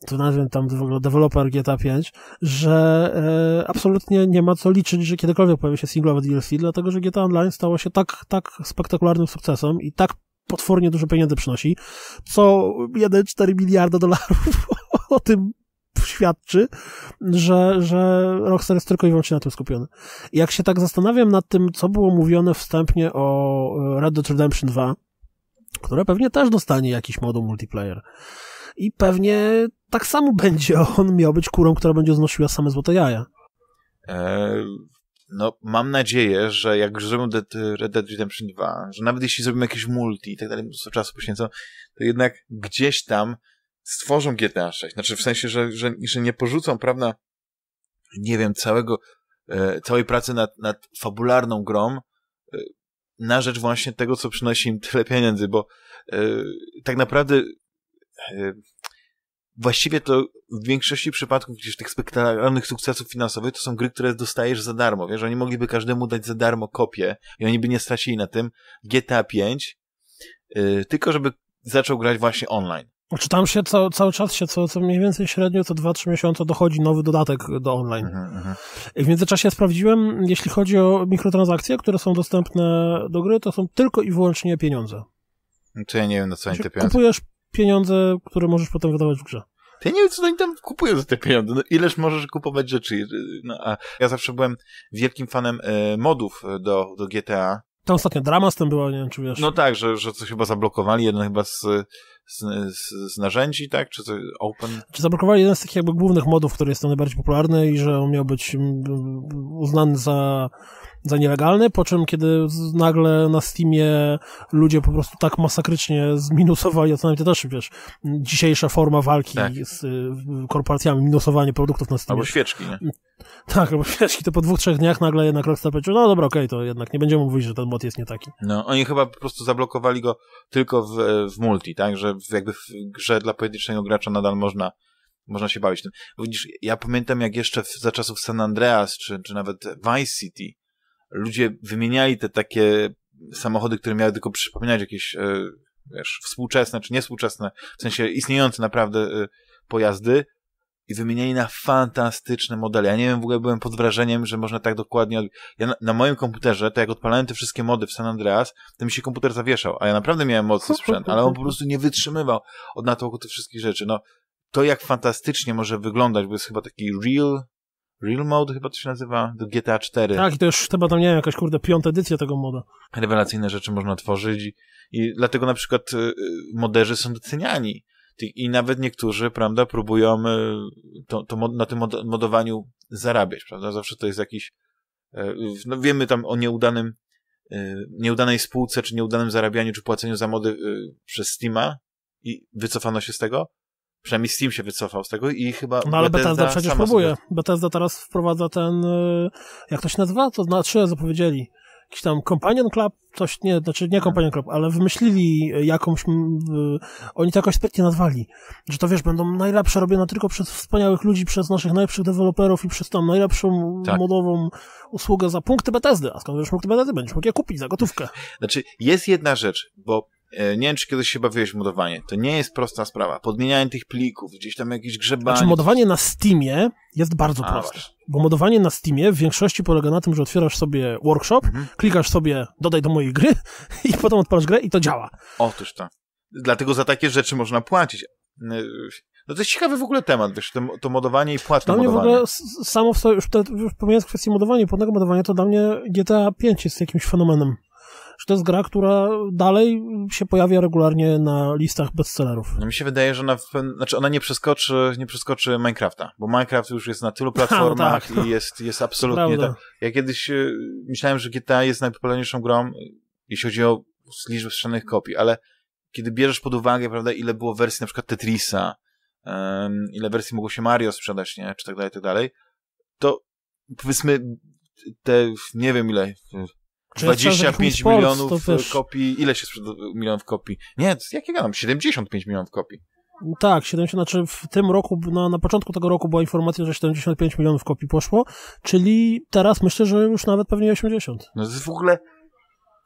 to nazwę tam w ogóle deweloper GTA 5, że e, absolutnie nie ma co liczyć, że kiedykolwiek pojawi się singlowe DLC, dlatego że GTA Online stało się tak, tak spektakularnym sukcesem i tak potwornie dużo pieniędzy przynosi, co 1,4 miliarda dolarów o tym świadczy, że, że Rockstar jest tylko i wyłącznie na tym skupiony. jak się tak zastanawiam nad tym, co było mówione wstępnie o e, Red Dead Redemption 2, które pewnie też dostanie jakiś moduł multiplayer, i pewnie tak samo będzie on miał być kurą, która będzie znosiła same złote jaja. E, no, mam nadzieję, że jak zrobimy Red Dead Redemption 2, że nawet jeśli zrobimy jakieś multi i tak dalej, mnóstwo czasu poświęcą, to jednak gdzieś tam stworzą GTA 6. Znaczy w sensie, że, że, że nie porzucą, prawda, nie wiem, całego, e, całej pracy nad, nad fabularną grą e, na rzecz właśnie tego, co przynosi im tyle pieniędzy, bo e, tak naprawdę Yy, właściwie to w większości przypadków gdzieś tych spektakularnych sukcesów finansowych to są gry, które dostajesz za darmo, wiesz, oni mogliby każdemu dać za darmo kopię i oni by nie stracili na tym GTA 5, yy, tylko żeby zaczął grać właśnie online. Czy znaczy, tam się co, cały czas się, co, co mniej więcej średnio co 2-3 miesiące dochodzi nowy dodatek do online. Mhm, mhm. w międzyczasie sprawdziłem, jeśli chodzi o mikrotransakcje, które są dostępne do gry, to są tylko i wyłącznie pieniądze. No to ja nie wiem, na co oni te znaczy, pieniądze. Kupujesz pieniądze, które możesz potem wydawać w grze. Ja nie wiem, co oni tam kupują za te pieniądze. No, ileż możesz kupować rzeczy? No, a ja zawsze byłem wielkim fanem y, modów e, do, do GTA. Ta ostatnia drama z tym była, nie wiem, czy wiesz. No tak, że, że coś chyba zablokowali, jeden chyba z, z, z, z narzędzi, tak? Czy coś, open? Czy zablokowali jeden z takich jakby głównych modów, który jest najbardziej popularny i że on miał być mm, uznany za za nielegalny, po czym kiedy nagle na Steamie ludzie po prostu tak masakrycznie zminusowali, a co najmniej też, wiesz, dzisiejsza forma walki tak. z y, korporacjami, minusowanie produktów na Steamie. Albo świeczki, nie? Tak, albo świeczki, to po dwóch, trzech dniach nagle jednak Rockstar powiedział, no dobra, okej, okay, to jednak nie będziemy mówić, że ten mod jest nie taki. No, oni chyba po prostu zablokowali go tylko w, e, w multi, tak, że jakby w grze dla pojedynczego gracza nadal można można się bawić tym. Widzisz, ja pamiętam jak jeszcze w, za czasów San Andreas, czy, czy nawet Vice City, ludzie wymieniali te takie samochody, które miały tylko przypominać jakieś, e, wiesz, współczesne czy niewspółczesne, w sensie istniejące naprawdę e, pojazdy i wymieniali na fantastyczne modele. Ja nie wiem, w ogóle byłem pod wrażeniem, że można tak dokładnie... Ja na, na, moim komputerze, to jak odpalałem te wszystkie mody w San Andreas, to mi się komputer zawieszał, a ja naprawdę miałem mocny sprzęt, ale on po prostu nie wytrzymywał od natłoku tych wszystkich rzeczy. No, to jak fantastycznie może wyglądać, bo jest chyba taki real Real Mode chyba to się nazywa, do GTA 4. Tak, i to już chyba tam, nie wiem, jakaś kurde piąta edycja tego moda. Rewelacyjne rzeczy można tworzyć i, i dlatego na przykład y, moderzy są doceniani. I nawet niektórzy, prawda, próbują y, to, to mod, na tym mod, modowaniu zarabiać, prawda? Zawsze to jest jakiś, e, no wiemy tam o nieudanym, y, nieudanej spółce, czy nieudanym zarabianiu, czy płaceniu za mody y, przez Steama i wycofano się z tego, Przynajmniej Steam się wycofał z tego i chyba. No ale Bethesda, Bethesda przecież próbuje. Sobie... Bethesda teraz wprowadza ten. Y, jak to się nazywa? To na trzy zapowiedzieli. Jakiś tam Companion Club, coś, nie, znaczy nie Companion Club, ale wymyślili jakąś, mm, y, oni to jakoś sprytnie nazwali, że to wiesz, będą najlepsze robione tylko przez wspaniałych ludzi, przez naszych najlepszych deweloperów i przez tam najlepszą tak. modową usługę za punkty Bethesdy. A skąd wiesz punkty Bethesdy? Będziesz mógł je kupić za gotówkę. Znaczy, jest jedna rzecz, bo E, nie wiem, czy kiedyś się bawiłeś modowanie. To nie jest prosta sprawa. Podmienianie tych plików, gdzieś tam jakieś grzebanie. Znaczy modowanie na Steamie jest bardzo A, proste. Właśnie. Bo modowanie na Steamie w większości polega na tym, że otwierasz sobie workshop, mhm. klikasz sobie dodaj do mojej gry i potem odpalasz grę i to działa. Otóż tak. Dlatego za takie rzeczy można płacić. E, no to jest ciekawy w ogóle temat, wiesz, to, modowanie i płatne dla modowanie. Dla mnie w ogóle samo w sobie, już, te, już pomijając kwestię modowania i płatnego modowania, to dla mnie GTA 5 jest jakimś fenomenem że to jest gra, która dalej się pojawia regularnie na listach bestsellerów. No mi się wydaje, że ona, znaczy ona nie przeskoczy, nie przeskoczy Minecrafta, bo Minecraft już jest na tylu platformach tak, tak, i jest, jest absolutnie tak. Ja kiedyś e, myślałem, że GTA jest najpopularniejszą grą, e, jeśli chodzi o liczbę strzelanych kopii, ale kiedy bierzesz pod uwagę, prawda, ile było wersji na przykład Tetrisa, um, ile wersji mogło się Mario sprzedać, nie, czy tak dalej, tak dalej, to powiedzmy te, nie wiem ile, 25 milionów też... kopii. Ile się sprzedało milionów kopii? Nie, jakie gadam? 75 milionów kopii. Tak, 70, znaczy w tym roku, na, no, na początku tego roku była informacja, że 75 milionów kopii poszło, czyli teraz myślę, że już nawet pewnie 80. No to jest w ogóle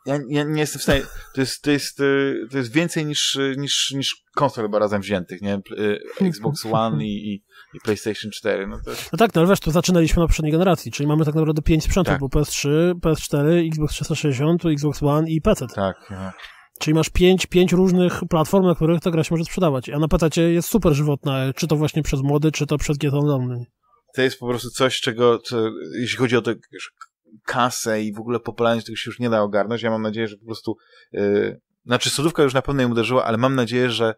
ja, ja nie jestem w stanie, to jest, to jest, y, to jest więcej niż, y, niż, niż konsol chyba razem wziętych, nie? Y, Xbox One i, i, i PlayStation 4. No, to... no tak, no ale wiesz, to zaczynaliśmy na poprzedniej generacji, czyli mamy tak naprawdę pięć sprzętów, tak. bo PS3, PS4, Xbox 360, Xbox One i PC. Tak, ja. E. Czyli masz pięć, pięć różnych platform, na których ta gra się może sprzedawać. A na PC jest super żywotna, czy to właśnie przez młody, czy to przez GTA Online. To jest po prostu coś, czego, jeśli chodzi o to kasę i w ogóle popularność tego się już nie da ogarnąć. Ja mam nadzieję, że po prostu, yy, znaczy sodówka już na pewno im uderzyła, ale mam nadzieję, że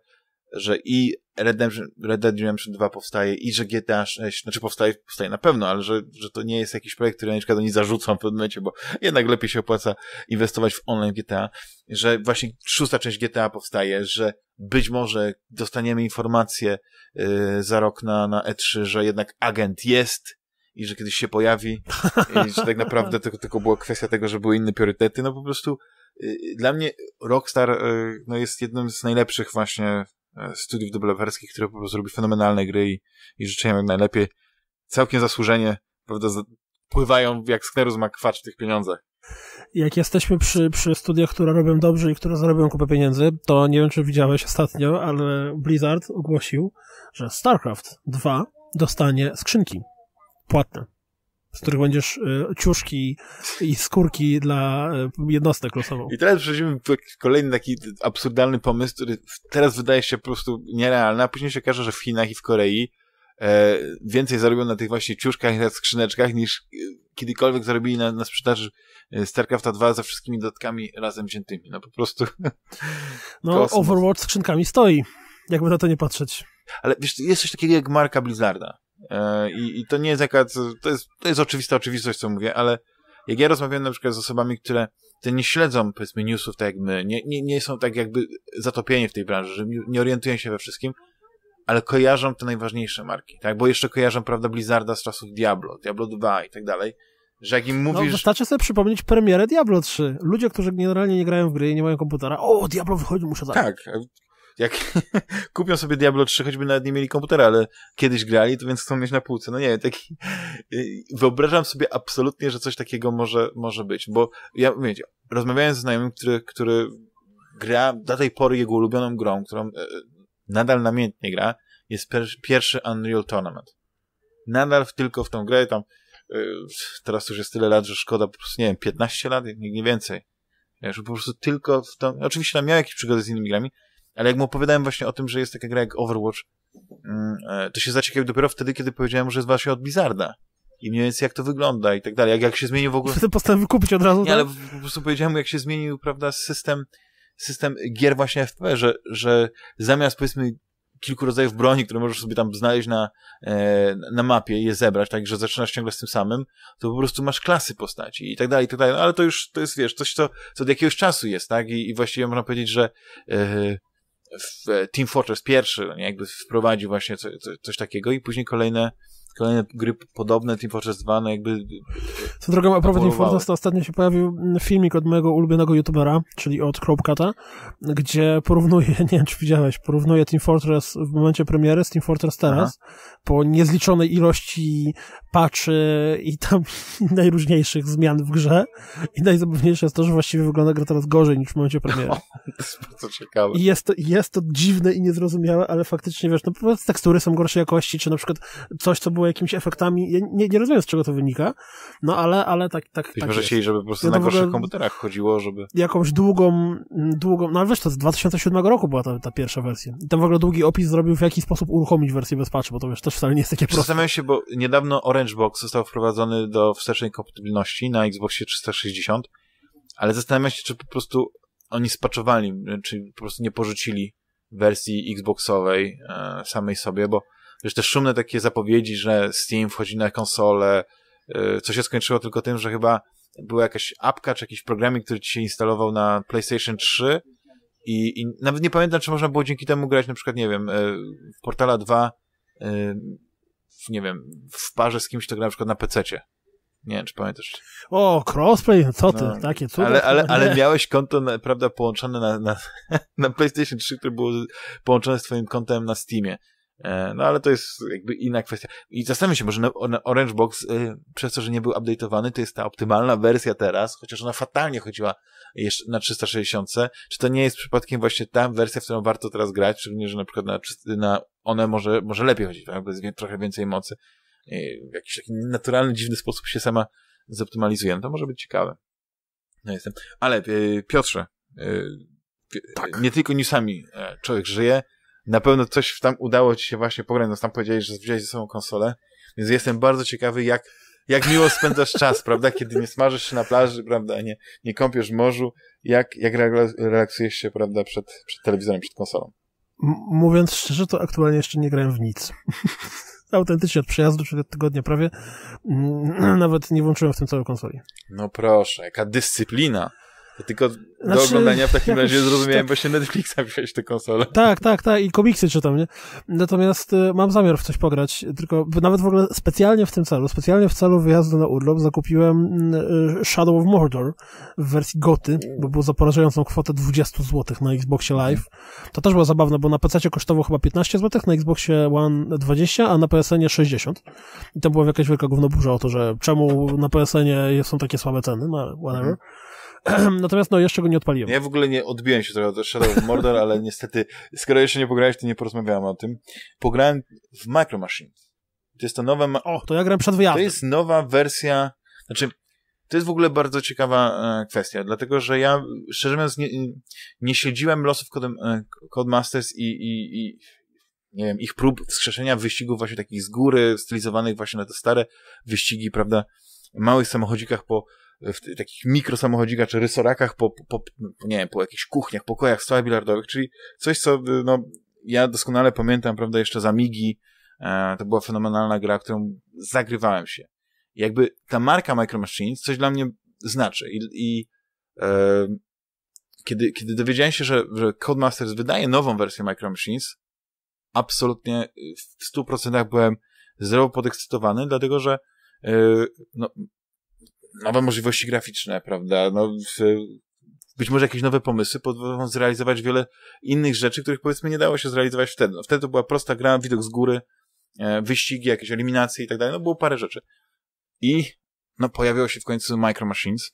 że i Red Dead, Red Dead Redemption 2 powstaje i że GTA 6, znaczy powstaje, powstaje na pewno, ale że, że to nie jest jakiś projekt, który na przykład oni zarzucą w pewnym momencie, bo jednak lepiej się opłaca inwestować w online GTA, że właśnie szósta część GTA powstaje, że być może dostaniemy informację yy, za rok na, na E3, że jednak agent jest i że kiedyś się pojawi i że tak naprawdę tylko, tylko była kwestia tego, że były inne priorytety, no po prostu y, y, dla mnie Rockstar y, no, jest jednym z najlepszych właśnie e, studiów deweloperskich, które po prostu robi fenomenalne gry i, i życzę im jak najlepiej. Całkiem zasłużenie, prawda, pływają jak skneru z makwacz w tych pieniądzach. Jak jesteśmy przy, przy studiach, które robią dobrze i które zarobią kupę pieniędzy, to nie wiem, czy widziałeś ostatnio, ale Blizzard ogłosił, że StarCraft 2 dostanie skrzynki płatne, z których będziesz y, ciuszki i skórki dla y, jednostek losował. I teraz przechodzimy kolejny taki absurdalny pomysł, który teraz wydaje się po prostu nierealny, a później się okaże, że w Chinach i w Korei e, więcej zarobią na tych właśnie ciuszkach i na skrzyneczkach niż e, kiedykolwiek zarobili na, na sprzedaży e, StarCrafta 2 ze wszystkimi dodatkami razem wziętymi. No po prostu... No Overwatch skrzynkami stoi, jakby na to nie patrzeć. Ale wiesz, jest coś takiego jak marka Blizzarda. E, I, I, to nie jest jaka, to jest, to jest oczywista oczywistość, co mówię, ale jak ja rozmawiam na przykład z osobami, które te nie śledzą, powiedzmy, newsów tak jak my, nie, nie, nie są tak jakby zatopieni w tej branży, że nie orientują się we wszystkim, ale kojarzą te najważniejsze marki, tak? Bo jeszcze kojarzą, prawda, Blizzarda z czasów Diablo, Diablo 2 i tak dalej, że jak im no, mówisz... No, wystarczy sobie przypomnieć premierę Diablo 3. Ludzie, którzy generalnie nie grają w gry i nie mają komputera, o, Diablo wychodzi, muszę zagrać. Tak, jak kupią sobie Diablo 3, choćby nawet nie mieli komputera, ale kiedyś grali, to więc chcą mieć na półce. No nie wiem, taki, y, wyobrażam sobie absolutnie, że coś takiego może, może być, bo ja, wiecie, rozmawiałem z znajomym, który, który gra do tej pory jego ulubioną grą, którą e, e, nadal namiętnie gra, jest pierwszy Unreal Tournament. Nadal tylko w tą grę, tam e, teraz już jest tyle lat, że szkoda po prostu, nie wiem, 15 lat, nie, nie więcej. Że po prostu tylko w tą... Oczywiście tam miał jakieś przygody z innymi grami, ale jak mu opowiadałem właśnie o tym, że jest taka gra jak Overwatch, mm, e, to się zaciekawił dopiero wtedy, kiedy powiedziałem, że jest właśnie od Blizzarda. I mniej więcej jak to wygląda i tak dalej. Jak, jak się zmienił w ogóle... Wtedy postanowił kupić od razu, Nie, tak? ale po prostu powiedziałem, jak się zmienił, prawda, system, system gier właśnie FP, że, że zamiast powiedzmy kilku rodzajów broni, które możesz sobie tam znaleźć na, e, na mapie i je zebrać, tak, że zaczynasz ciągle z tym samym, to po prostu masz klasy postaci i tak dalej, i tak dalej. No, ale to już, to jest, wiesz, coś, co, co od jakiegoś czasu jest, tak? I, i właściwie można powiedzieć, że e, w Team Fortress pierwszy no jakby wprowadził właśnie coś takiego i później kolejne kolejne gry podobne, Fortress, zwane no jakby... Co drogą, a propos Fortress to ostatnio się pojawił filmik od mojego ulubionego youtubera, czyli od Kropkata, gdzie porównuje, nie wiem czy widziałeś, porównuje Team Fortress w momencie premiery z Team Fortress teraz, Aha. po niezliczonej ilości patchy i tam najróżniejszych zmian w grze i najzabawniejsze jest to, że właściwie wygląda gra teraz gorzej niż w momencie premiery. to jest bardzo ciekawe. I jest to, jest to dziwne i niezrozumiałe, ale faktycznie, wiesz, no po prostu tekstury są gorszej jakości, czy na przykład coś, co było było jakimiś efektami. Ja nie, nie rozumiem, z czego to wynika, no ale, ale tak. tak tak może chcieli, żeby po prostu ja na gorszych komputerach chodziło, żeby. Jakąś długą, mm, długą. No wiesz, to z 2007 roku była ta, ta pierwsza wersja. I tam w ogóle długi opis zrobił, w jaki sposób uruchomić wersję bez patchu, bo to wiesz, też wcale nie jest takie proste. Zastanawiam się, bo niedawno Orange Box został wprowadzony do wstecznej kompatybilności na Xboxie 360, ale zastanawiam się, czy po prostu oni spaczowali, czy po prostu nie porzucili wersji Xboxowej e, samej sobie, bo Wiesz, te szumne takie zapowiedzi, że Steam wchodzi na konsole, y, co się skończyło tylko tym, że chyba była jakaś apka czy jakiś programik, który ci się instalował na PlayStation 3 i, i nawet nie pamiętam, czy można było dzięki temu grać na przykład, nie wiem, y, w Portala 2 y, w, nie wiem, w parze z kimś, kto gra na przykład na PC-cie. Nie wiem, czy pamiętasz. O, crossplay, co ty, no, takie cuda. Ale, ale, ale miałeś konto, na, prawda, połączone na, na, na PlayStation 3, które było połączone z twoim kontem na Steamie. E, no ale to jest jakby inna kwestia. I zastanawiam się, może Orange Box y, przez to, że nie był update'owany, to jest ta optymalna wersja teraz, chociaż ona fatalnie chodziła jeszcze na 360. Czy to nie jest przypadkiem właśnie ta wersja, w którą warto teraz grać, szczególnie, że na przykład na, na one może, może lepiej chodzić, tak? jest trochę więcej mocy. W jakiś taki naturalny, dziwny sposób się sama zoptymalizuje. No to może być ciekawe. No jestem. Ale y, Piotrze, y, tak. nie tylko newsami e, człowiek żyje, na pewno coś tam udało ci się właśnie pograć, no tam powiedziałeś, że wziąłeś ze sobą konsolę, więc jestem bardzo ciekawy, jak, jak miło spędzasz czas, prawda, kiedy nie smażysz się na plaży, prawda, nie, nie kąpiesz w morzu, jak, jak relaksujesz się, prawda, przed, przed telewizorem, przed konsolą. M mówiąc szczerze, to aktualnie jeszcze nie grałem w nic autentycznie od przejazdu, czyli od tygodnia prawie, mm, nawet nie włączyłem w tym całej konsoli. No proszę, jaka dyscyplina tylko znaczy... do oglądania w takim razie tak. zrozumiałem tak. właśnie Netflixa wziąć tę konsolę. Tak, tak, tak i komiksy czytam, nie? Natomiast y, mam zamiar w coś pograć, tylko nawet w ogóle specjalnie w tym celu, specjalnie w celu wyjazdu na urlop zakupiłem mm, y, Shadow of Mordor w wersji goty, bo było za porażającą kwotę 20 zł na Xboxie Live. To też było zabawne, bo na PC kosztowało chyba 15 zł, na Xboxie One 20, a na PSN 60. I to była jakaś wielka gównoburza o to, że czemu na PSN są takie słabe ceny, no whatever. Mhm. Natomiast no, jeszcze go nie odpaliłem. Ja w ogóle nie odbiłem się trochę od Shadow of Mordor, ale niestety, skoro jeszcze nie pograłeś, to nie porozmawiałem o tym. Pograłem w Micro Machines. To jest to nowe... Ma... O, to ja grałem przed wyjazdem. To jest nowa wersja... Znaczy, to jest w ogóle bardzo ciekawa e, kwestia, dlatego że ja, szczerze mówiąc, nie, nie śledziłem losów Codem, e, Codemasters i, i, i nie wiem, ich prób wskrzeszenia wyścigów właśnie takich z góry, stylizowanych właśnie na te stare wyścigi, prawda, w małych samochodzikach po w takich mikrosamochodzikach czy rysorakach po, po, po, nie wiem, po jakichś kuchniach, pokojach, stołach bilardowych, czyli coś, co y, no, ja doskonale pamiętam, prawda, jeszcze za Migi, e, to była fenomenalna gra, którą zagrywałem się. jakby ta marka Micro Machines coś dla mnie znaczy i, i e, kiedy, kiedy dowiedziałem się, że, że Codemasters wydaje nową wersję Micro Machines, absolutnie w 100% byłem zero podekscytowany, dlatego że e, no, nowe możliwości graficzne, prawda? No, być może jakieś nowe pomysły pozwolą zrealizować wiele innych rzeczy, których powiedzmy nie dało się zrealizować wtedy. No, wtedy to była prosta gra, widok z góry, e, wyścigi, jakieś eliminacje i tak dalej. No było parę rzeczy. I no pojawiło się w końcu Micro Machines.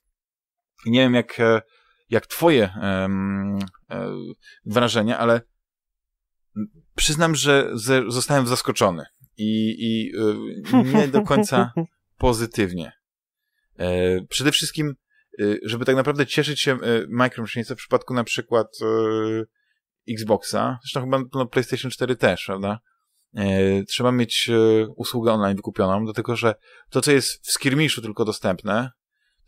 I nie wiem jak, e, jak twoje um, um, e, wrażenia, ale przyznam, że ze, zostałem zaskoczony i, i nie do końca pozytywnie. E, przede wszystkim, e, żeby tak naprawdę cieszyć się e, micromachinesem w przypadku na przykład Xboxa, zresztą chyba no, PlayStation 4 też, prawda? Trzeba mieć usługę online wykupioną, dlatego że to, co jest w skirmiszu tylko dostępne,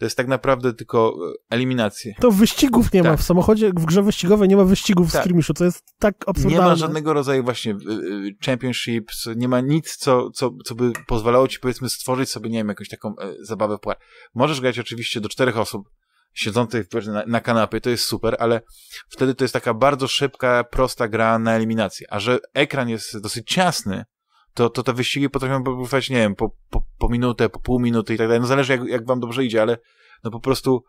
to jest tak naprawdę tylko e, eliminacje. To wyścigów nie tak. ma w samochodzie, w grze wyścigowej nie ma wyścigów tak. w skirmiszu, co jest tak absurdalne. Nie ma żadnego rodzaju właśnie e, e, championships, nie ma nic, co, co, co by pozwalało ci powiedzmy stworzyć sobie, nie wiem, jakąś taką zabawę płar. Możesz grać oczywiście do czterech osób, siedzących na, na kanapie, to jest super, ale wtedy to jest taka bardzo szybka, prosta gra na eliminację. A że ekran jest dosyć ciasny, to, to te wyścigi potrafią trwać, nie wiem, po, po, po, minutę, po pół minuty i tak dalej. No zależy, jak, jak wam dobrze idzie, ale no po prostu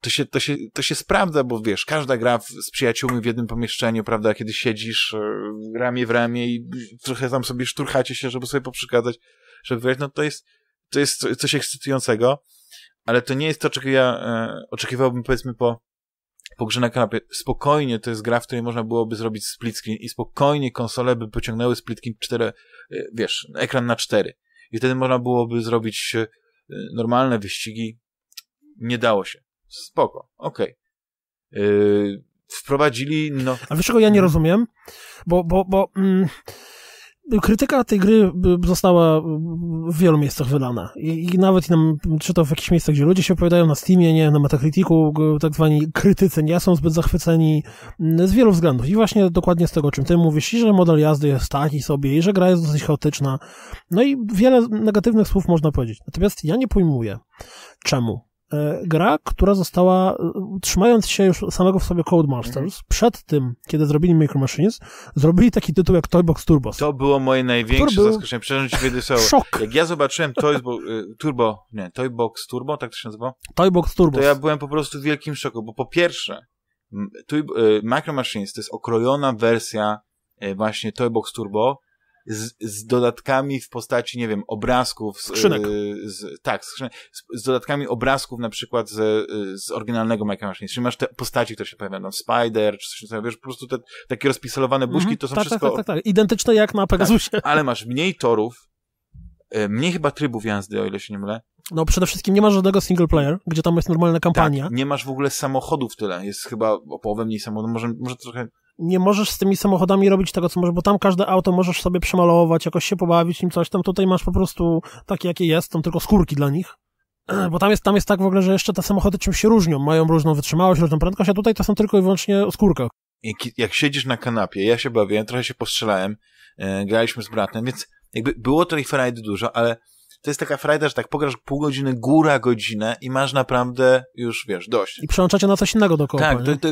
to się, to, się, to się sprawdza, bo wiesz, każda gra w, z przyjaciółmi w jednym pomieszczeniu, prawda, kiedy siedzisz e, ramię w ramię i trochę tam sobie szturchacie się, żeby sobie poprzykazać, żeby wygrać, no to jest, to jest coś ekscytującego, ale to nie jest to, czego ja e, oczekiwałbym, powiedzmy, po po grze na kanapie. Spokojnie to jest gra, w której można byłoby zrobić split screen i spokojnie konsole by pociągnęły split screen 4, e, wiesz, ekran na 4. I wtedy można byłoby zrobić e, normalne wyścigi. Nie dało się. Spoko, okej. Okay. E, yy, wprowadzili, no... A wiesz, czego ja nie rozumiem? Bo, bo, bo... Mm krytyka tej gry y, została y, w wielu miejscach wydana. I, i nawet nam, czy to w jakichś miejscach, gdzie ludzie się opowiadają na Steamie, nie, na Metacriticu, tak zwani krytycy nie są zbyt zachwyceni y, z wielu względów. I właśnie dokładnie z tego, o czym ty mówisz, i że model jazdy jest taki sobie, i że gra jest dosyć chaotyczna. No i wiele negatywnych słów można powiedzieć. Natomiast ja nie pojmuję, czemu E, gra, która została, e, trzymając się już samego w sobie Codemasters, Masters mhm. przed tym, kiedy zrobili Micro Machines, zrobili taki tytuł jak Toybox Turbo. To było moje największe był... zaskoczenie. Przepraszam, Władysław. Szok! Jak ja zobaczyłem Toybo, y, Turbo, nie, Toybox Turbo, tak to się nazywa? Toybox Turbo. To ja byłem po prostu w wielkim szoku, bo po pierwsze, y, Micro Machines to jest okrojona wersja y, właśnie Toybox Turbo, z, z dodatkami w postaci, nie wiem, obrazków. Z, skrzynek. E, z, tak, skrzynek, z, z, dodatkami obrazków na przykład z, e, z oryginalnego Mike'a Machine. Czyli masz te postaci, które się pojawiają, Spider, czy coś takiego, wiesz, po prostu te takie rozpiselowane buźki, mm -hmm. to są tak, wszystko... Tak, tak, tak, tak, identyczne jak na tak, Pegasusie. Tak, ale masz mniej torów, e, mniej chyba trybów jazdy, o ile się nie mylę. No przede wszystkim nie masz żadnego single player, gdzie tam jest normalna tak, kampania. Tak, nie masz w ogóle samochodów tyle, jest chyba o połowę mniej samochodów, może, może trochę nie możesz z tymi samochodami robić tego, co możesz, bo tam każde auto możesz sobie przemalować, jakoś się pobawić, nim coś tam. Tutaj masz po prostu takie, jakie jest, są tylko skórki dla nich. Bo tam jest, tam jest tak w ogóle, że jeszcze te samochody czymś się różnią. Mają różną wytrzymałość, różną prędkość, a tutaj to są tylko i wyłącznie skórka. Jak siedzisz na kanapie, ja się bawię, trochę się postrzelałem, e, graliśmy z bratem, więc jakby było tutaj frajdy dużo, ale to jest taka frajda, że tak pograsz pół godziny, góra godzinę i masz naprawdę już, wiesz, dość. I przełączacie na coś innego dookoła. Tak, to, to,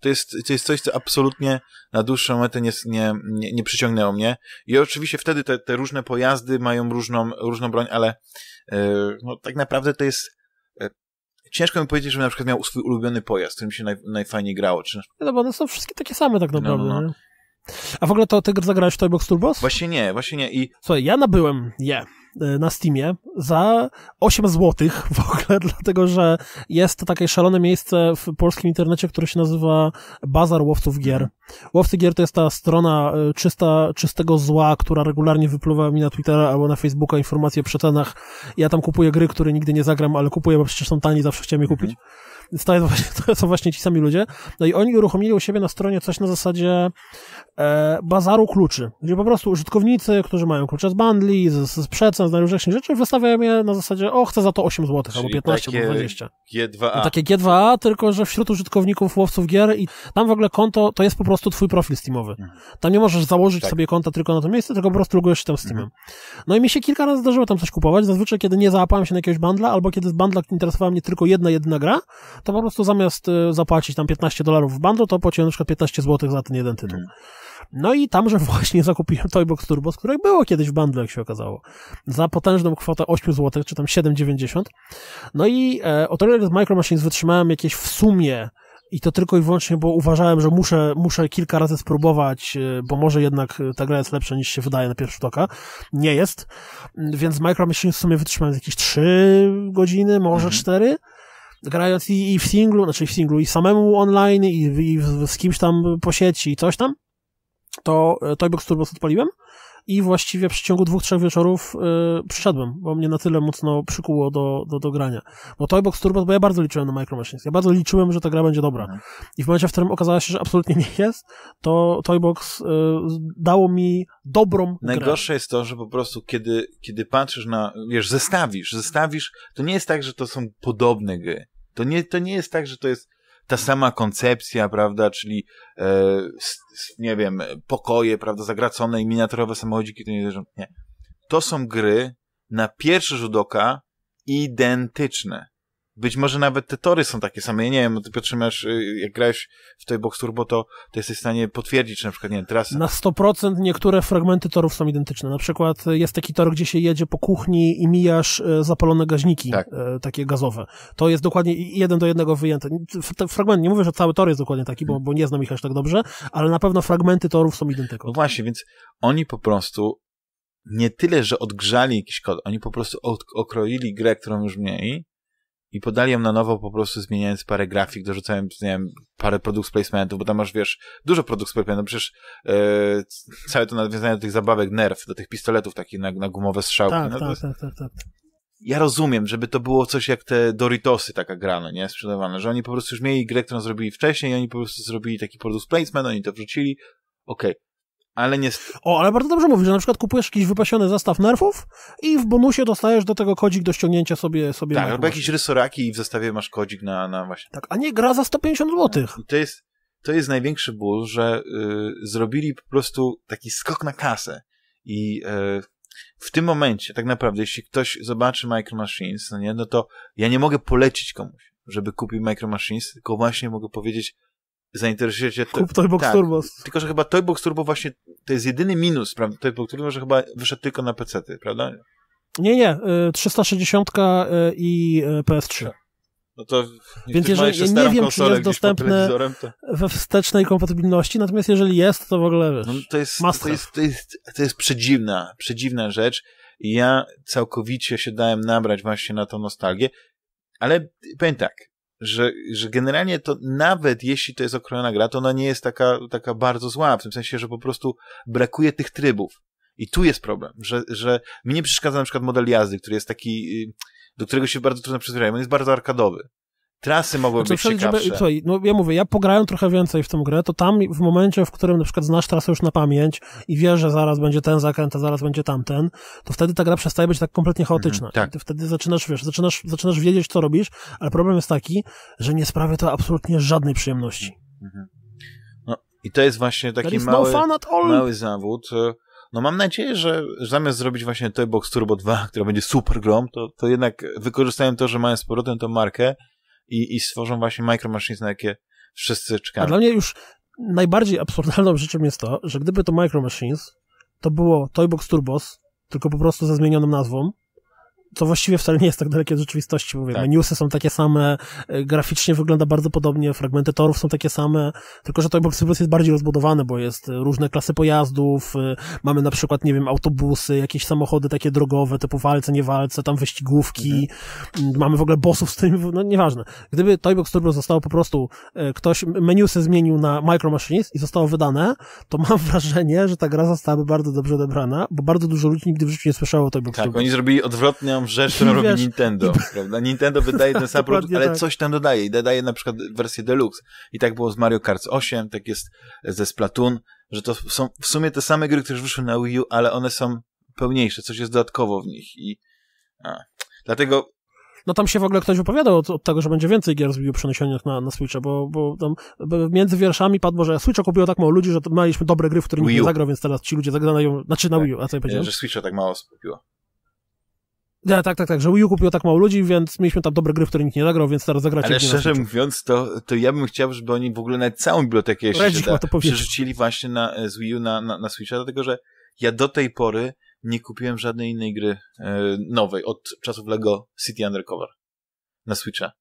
to, jest, to jest coś, co absolutnie na dłuższą metę nie, nie, nie, nie przyciągnęło mnie. I oczywiście wtedy te, te różne pojazdy mają różną, różną broń, ale yy, no, tak naprawdę to jest e, ciężko mi powiedzieć, że na przykład miał swój ulubiony pojazd, którym się naj, najfajniej grało. Czy... No bo one są wszystkie takie same tak naprawdę. No, no. no. A w ogóle to ty zagrałeś w Toybox Turbos? Właśnie nie, właśnie nie. I... Słuchaj, ja nabyłem je. Yeah. E, na Steamie za 8 zł w ogóle, dlatego że jest to takie szalone miejsce w polskim internecie, które się nazywa Bazar Łowców Gier. Łowcy Gier to jest ta strona e, czysta, czystego zła, która regularnie wypluwa mi na Twittera albo na Facebooka informacje o przecenach. Ja tam kupuję gry, które nigdy nie zagram, ale kupuję, bo przecież są tanie, zawsze chciałem je kupić. Mhm właśnie, to są właśnie ci sami ludzie. No i oni uruchomili u siebie na stronie coś na zasadzie e, bazaru kluczy, gdzie po prostu użytkownicy, którzy mają klucze z bundli, z, z przecen, z najróżniejszych rzeczy, wystawiają je na zasadzie, o, chcę za to 8 zł, albo 15, albo 20. G2A. takie G2A, no tylko że wśród użytkowników, łowców gier i tam w ogóle konto to jest po prostu twój profil Steamowy. Mhm. Tam nie możesz założyć tak. sobie konta tylko na to miejsce, tylko po prostu logujesz się tam Steamem. Mhm. No i mi się kilka razy zdarzyło tam coś kupować, zazwyczaj kiedy nie załapałem się na jakiegoś bundla, albo kiedy z bundla interesowała mnie tylko jedna, jedna gra, to po prostu zamiast y, zapłacić tam 15 dolarów w bundle, to płaciłem na przykład 15 zł za ten jeden tytuł. No i tamże właśnie zakupiłem Toybox Turbo, z których było kiedyś w bundle, jak się okazało, za potężną kwotę 8 zł, czy tam 7,90. No i e, o z Micro Machines wytrzymałem jakieś w sumie i to tylko i wyłącznie, bo uważałem, że muszę, muszę kilka razy spróbować, e, bo może jednak e, ta gra jest lepsza niż się wydaje na pierwszy rzut oka. Nie jest. Więc Micro Machines w sumie wytrzymałem jakieś 3 godziny, może mhm. 4 grając i, i, w singlu, znaczy w singlu, i samemu online, i, i z kimś tam po sieci, i coś tam, to e, Toybox Turbo odpaliłem i właściwie w przeciągu dwóch, trzech wieczorów yy, przyszedłem, bo mnie na tyle mocno przykuło do, do, do grania. Bo Toybox Turbo, bo ja bardzo liczyłem na Micro Machines, ja bardzo liczyłem, że ta gra będzie dobra. Mhm. I w momencie, w którym okazało się, że absolutnie nie jest, to Toybox yy, dało mi dobrą Najgorsze grę. jest to, że po prostu kiedy, kiedy patrzysz na, wiesz, zestawisz, zestawisz, to nie jest tak, że to są podobne gry to nie, to nie jest tak, że to jest ta sama koncepcja, prawda, czyli e, s, nie wiem, pokoje, prawda, zagracone i miniaturowe samochodziki, to nie, nie. To są gry na pierwszy rzut oka identyczne. Być może nawet te tory są takie same. Ja nie wiem, ty Piotrze masz, y, jak grałeś w tej Box Turbo, to, to jesteś w stanie potwierdzić, czy na przykład, nie wiem, trasę. Na 100% niektóre fragmenty torów są identyczne. Na przykład y, jest taki tor, gdzie się jedzie po kuchni i mijasz y, zapalone gaźniki, tak. takie gazowe. To jest dokładnie jeden do jednego wyjęte. Fragment, nie mówię, że cały tor jest dokładnie taki, bo, bo nie znam ich aż tak dobrze, ale na pewno fragmenty torów są identyczne. No właśnie, więc oni po prostu nie tyle, że odgrzali jakiś kod, oni po prostu okroili grę, którą już mieli i podali ją na nowo, po prostu zmieniając parę grafik, dorzucając, nie wiem, parę produkt placementów, bo tam masz, wiesz, dużo produkt placementów, no przecież yy, całe to nawiązanie do tych zabawek nerw, do tych pistoletów takich na, na gumowe strzałki. Tak, no, tak, jest... tak, tak, tak, Ja rozumiem, żeby to było coś jak te Doritosy taka grana, no nie? Sprzedawane, że oni po prostu już mieli grę, którą zrobili wcześniej i oni po prostu zrobili taki produkt placement, oni to wrzucili. Okej, okay. Ale nie... O, ale bardzo dobrze mówisz, że na przykład kupujesz jakiś wypasiony zestaw nerfów i w bonusie dostajesz do tego kodzik do ściągnięcia sobie sobie. Tak, albo jakieś rysoraki i w zestawie masz kodzik na, na właśnie... Tak, a nie gra za 150 zł. to jest, to jest największy ból, że y, zrobili po prostu taki skok na kasę i y, w tym momencie tak naprawdę, jeśli ktoś zobaczy Micro Machines, no nie, no to ja nie mogę polecić komuś, żeby kupił Micro Machines, tylko właśnie mogę powiedzieć, zainteresuje To, Kup Toybox tak, Turbo. Tylko, że chyba Toybox Turbo właśnie to jest jedyny minus, prawda? Toybox Turbo, że chyba wyszedł tylko na PC, prawda? Nie, nie. 360 y, y, i y, PS3. Tak. No to Więc jeżeli ja nie wiem, czy jest dostępne to... we wstecznej kompatybilności, natomiast jeżeli jest, to w ogóle wiesz, no to, jest, to, jest, to, jest, to, jest, to jest przedziwna, przedziwna rzecz. Ja całkowicie się dałem nabrać właśnie na tą nostalgię, ale powiem tak, że, że generalnie to nawet jeśli to jest okrojona gra, to ona nie jest taka, taka bardzo zła, w tym sensie, że po prostu brakuje tych trybów. I tu jest problem, że, że mi nie przeszkadza na przykład model jazdy, który jest taki, y, do którego się bardzo trudno przyzwyczaić, on jest bardzo arkadowy. Trasy mogłyby znaczy, być ciekawsze. Żeby, słuchaj, no ja mówię, ja pograłem trochę więcej w tą grę, to tam w momencie, w którym na przykład znasz trasę już na pamięć i wiesz, że zaraz będzie ten zakręt, a zaraz będzie tamten, to wtedy ta gra przestaje być tak kompletnie chaotyczna. Mm, tak. Ty wtedy zaczynasz, wiesz, zaczynasz, zaczynasz wiedzieć, co robisz, ale problem jest taki, że nie sprawia to absolutnie żadnej przyjemności. Mm -hmm. No i to jest właśnie taki jest no mały, no mały zawód. No mam nadzieję, że zamiast zrobić właśnie Toybox Turbo 2, która będzie super grą, to, to jednak wykorzystają to, że mają z powrotem tą markę i, i stworzą właśnie Micro Machines, na jakie wszyscy czekamy. A dla mnie już najbardziej absurdalną rzeczą jest to, że gdyby to Micro Machines, to było Toybox Turbos, tylko po prostu ze zmienioną nazwą, to właściwie wcale nie jest tak dalekie od rzeczywistości, bo Tak. Newsy są takie same, e, graficznie wygląda bardzo podobnie, fragmenty torów są takie same, tylko że to Xbox Plus jest bardziej rozbudowane, bo jest e, różne klasy pojazdów, e, mamy na przykład, nie wiem, autobusy, jakieś samochody takie drogowe, typu walce, nie walce, tam wyścigówki, mhm. mamy w ogóle bossów z tym, no nieważne. Gdyby Toybox Turbo zostało po prostu, ktoś menusy zmienił na Micro Machines i zostało wydane, to mam wrażenie, że ta gra zostałaby bardzo dobrze odebrana, bo bardzo dużo ludzi nigdy w życiu nie słyszało o Toybox tak, Turbo. Tak, oni zrobili odwrotnie samą rzecz, którą robi Nintendo, prawda? Nintendo wydaje ten sam produkt, ale tak. coś tam dodaje i dodaje na przykład wersję Deluxe. I tak było z Mario Kart 8, tak jest ze Splatoon, że to są w sumie te same gry, które już wyszły na Wii U, ale one są pełniejsze, coś jest dodatkowo w nich i a. dlatego no tam się w ogóle ktoś wypowiadał od, od tego, że będzie więcej gier z Wii U przeniesionych na, na Switcha, bo, bo tam między wierszami padło, że Switcha kupiło tak mało ludzi, że mieliśmy dobre gry, w których nikt nie zagrał, więc teraz ci ludzie zagrają, znaczy na tak. Wii U, a co ja powiedziałem? Że Switcha tak mało kupiło. Ja, tak, tak, tak, że Wii U kupiło tak mało ludzi, więc mieliśmy tam dobre gry, w które nikt nie nagrał, więc teraz zagrać. Ale szczerze mówiąc, to, to ja bym chciał, żeby oni w ogóle nawet całą bibliotekę jeszcze Redzić, da, to przerzucili właśnie na, e, z Wii U na, na, na Switcha, dlatego że ja do tej pory nie kupiłem żadnej innej gry e, nowej od czasów LEGO City Undercover na Switcha.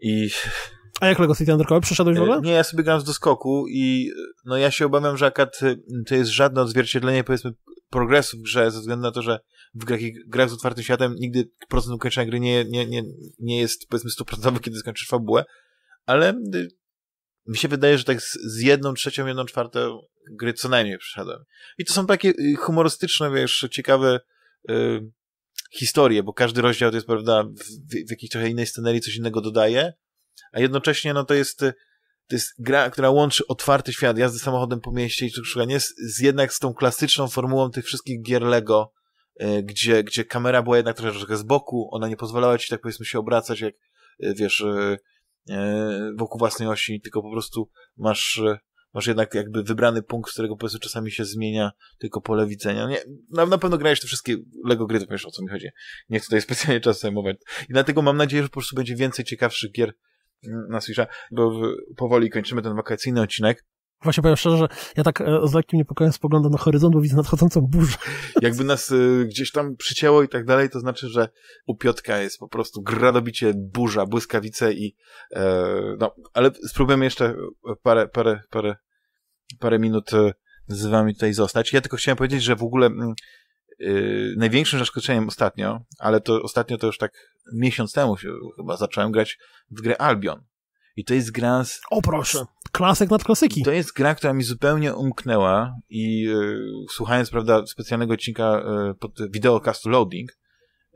I... A jak LEGO City Undercover? Przeszedłeś w e, ogóle? E, nie, ja sobie gram z doskoku i no ja się obawiam, że akad e, to jest żadne odzwierciedlenie powiedzmy progresu w grze ze względu na to, że w grach, grach z otwartym światem nigdy procent ukończenia gry nie, nie, nie, nie jest powiedzmy stuprocentowy, kiedy skończysz fabułę, ale y, mi się wydaje, że tak z jedną trzecią, jedną czwartą gry co najmniej przeszedłem. I to są takie y, humorystyczne, wiesz, ciekawe y, historie, bo każdy rozdział to jest, prawda, w, w jakiejś trochę innej scenerii coś innego dodaje, a jednocześnie, no to jest, y, to jest gra, która łączy otwarty świat jazdy samochodem po mieście i szukanie z, z jednak z tą klasyczną formułą tych wszystkich gier Lego, E, gdzie, gdzie kamera była jednak troszeczkę z boku, ona nie pozwalała ci tak powiedzmy się obracać jak, e, wiesz, e, wokół własnej osi, tylko po prostu masz, masz jednak jakby wybrany punkt, z którego po prostu czasami się zmienia tylko pole widzenia. No nie, na, na pewno grałeś te wszystkie Lego gry, to wiesz o co mi chodzi. Nie chcę tutaj specjalnie czas zajmować. I dlatego mam nadzieję, że po prostu będzie więcej ciekawszych gier mm, na Switcha, bo powoli kończymy ten wakacyjny odcinek. Właśnie powiem szczerze, że ja tak e, z lekkim niepokojem spoglądam na horyzont, bo widzę nadchodzącą burzę. Jakby nas y, gdzieś tam przycięło i tak dalej, to znaczy, że u Piotka jest po prostu gradobicie burza, błyskawice i e, no, ale spróbujemy jeszcze parę, parę, parę, parę minut e, z wami tutaj zostać. Ja tylko chciałem powiedzieć, że w ogóle y, największym zaskoczeniem ostatnio, ale to ostatnio to już tak miesiąc temu się, chyba zacząłem grać w grę Albion. I to jest gra z... O proszę! klasyk nad klasyki. To jest gra, która mi zupełnie umknęła i yy, słuchając, prawda, specjalnego odcinka yy, pod wideocastu Loading,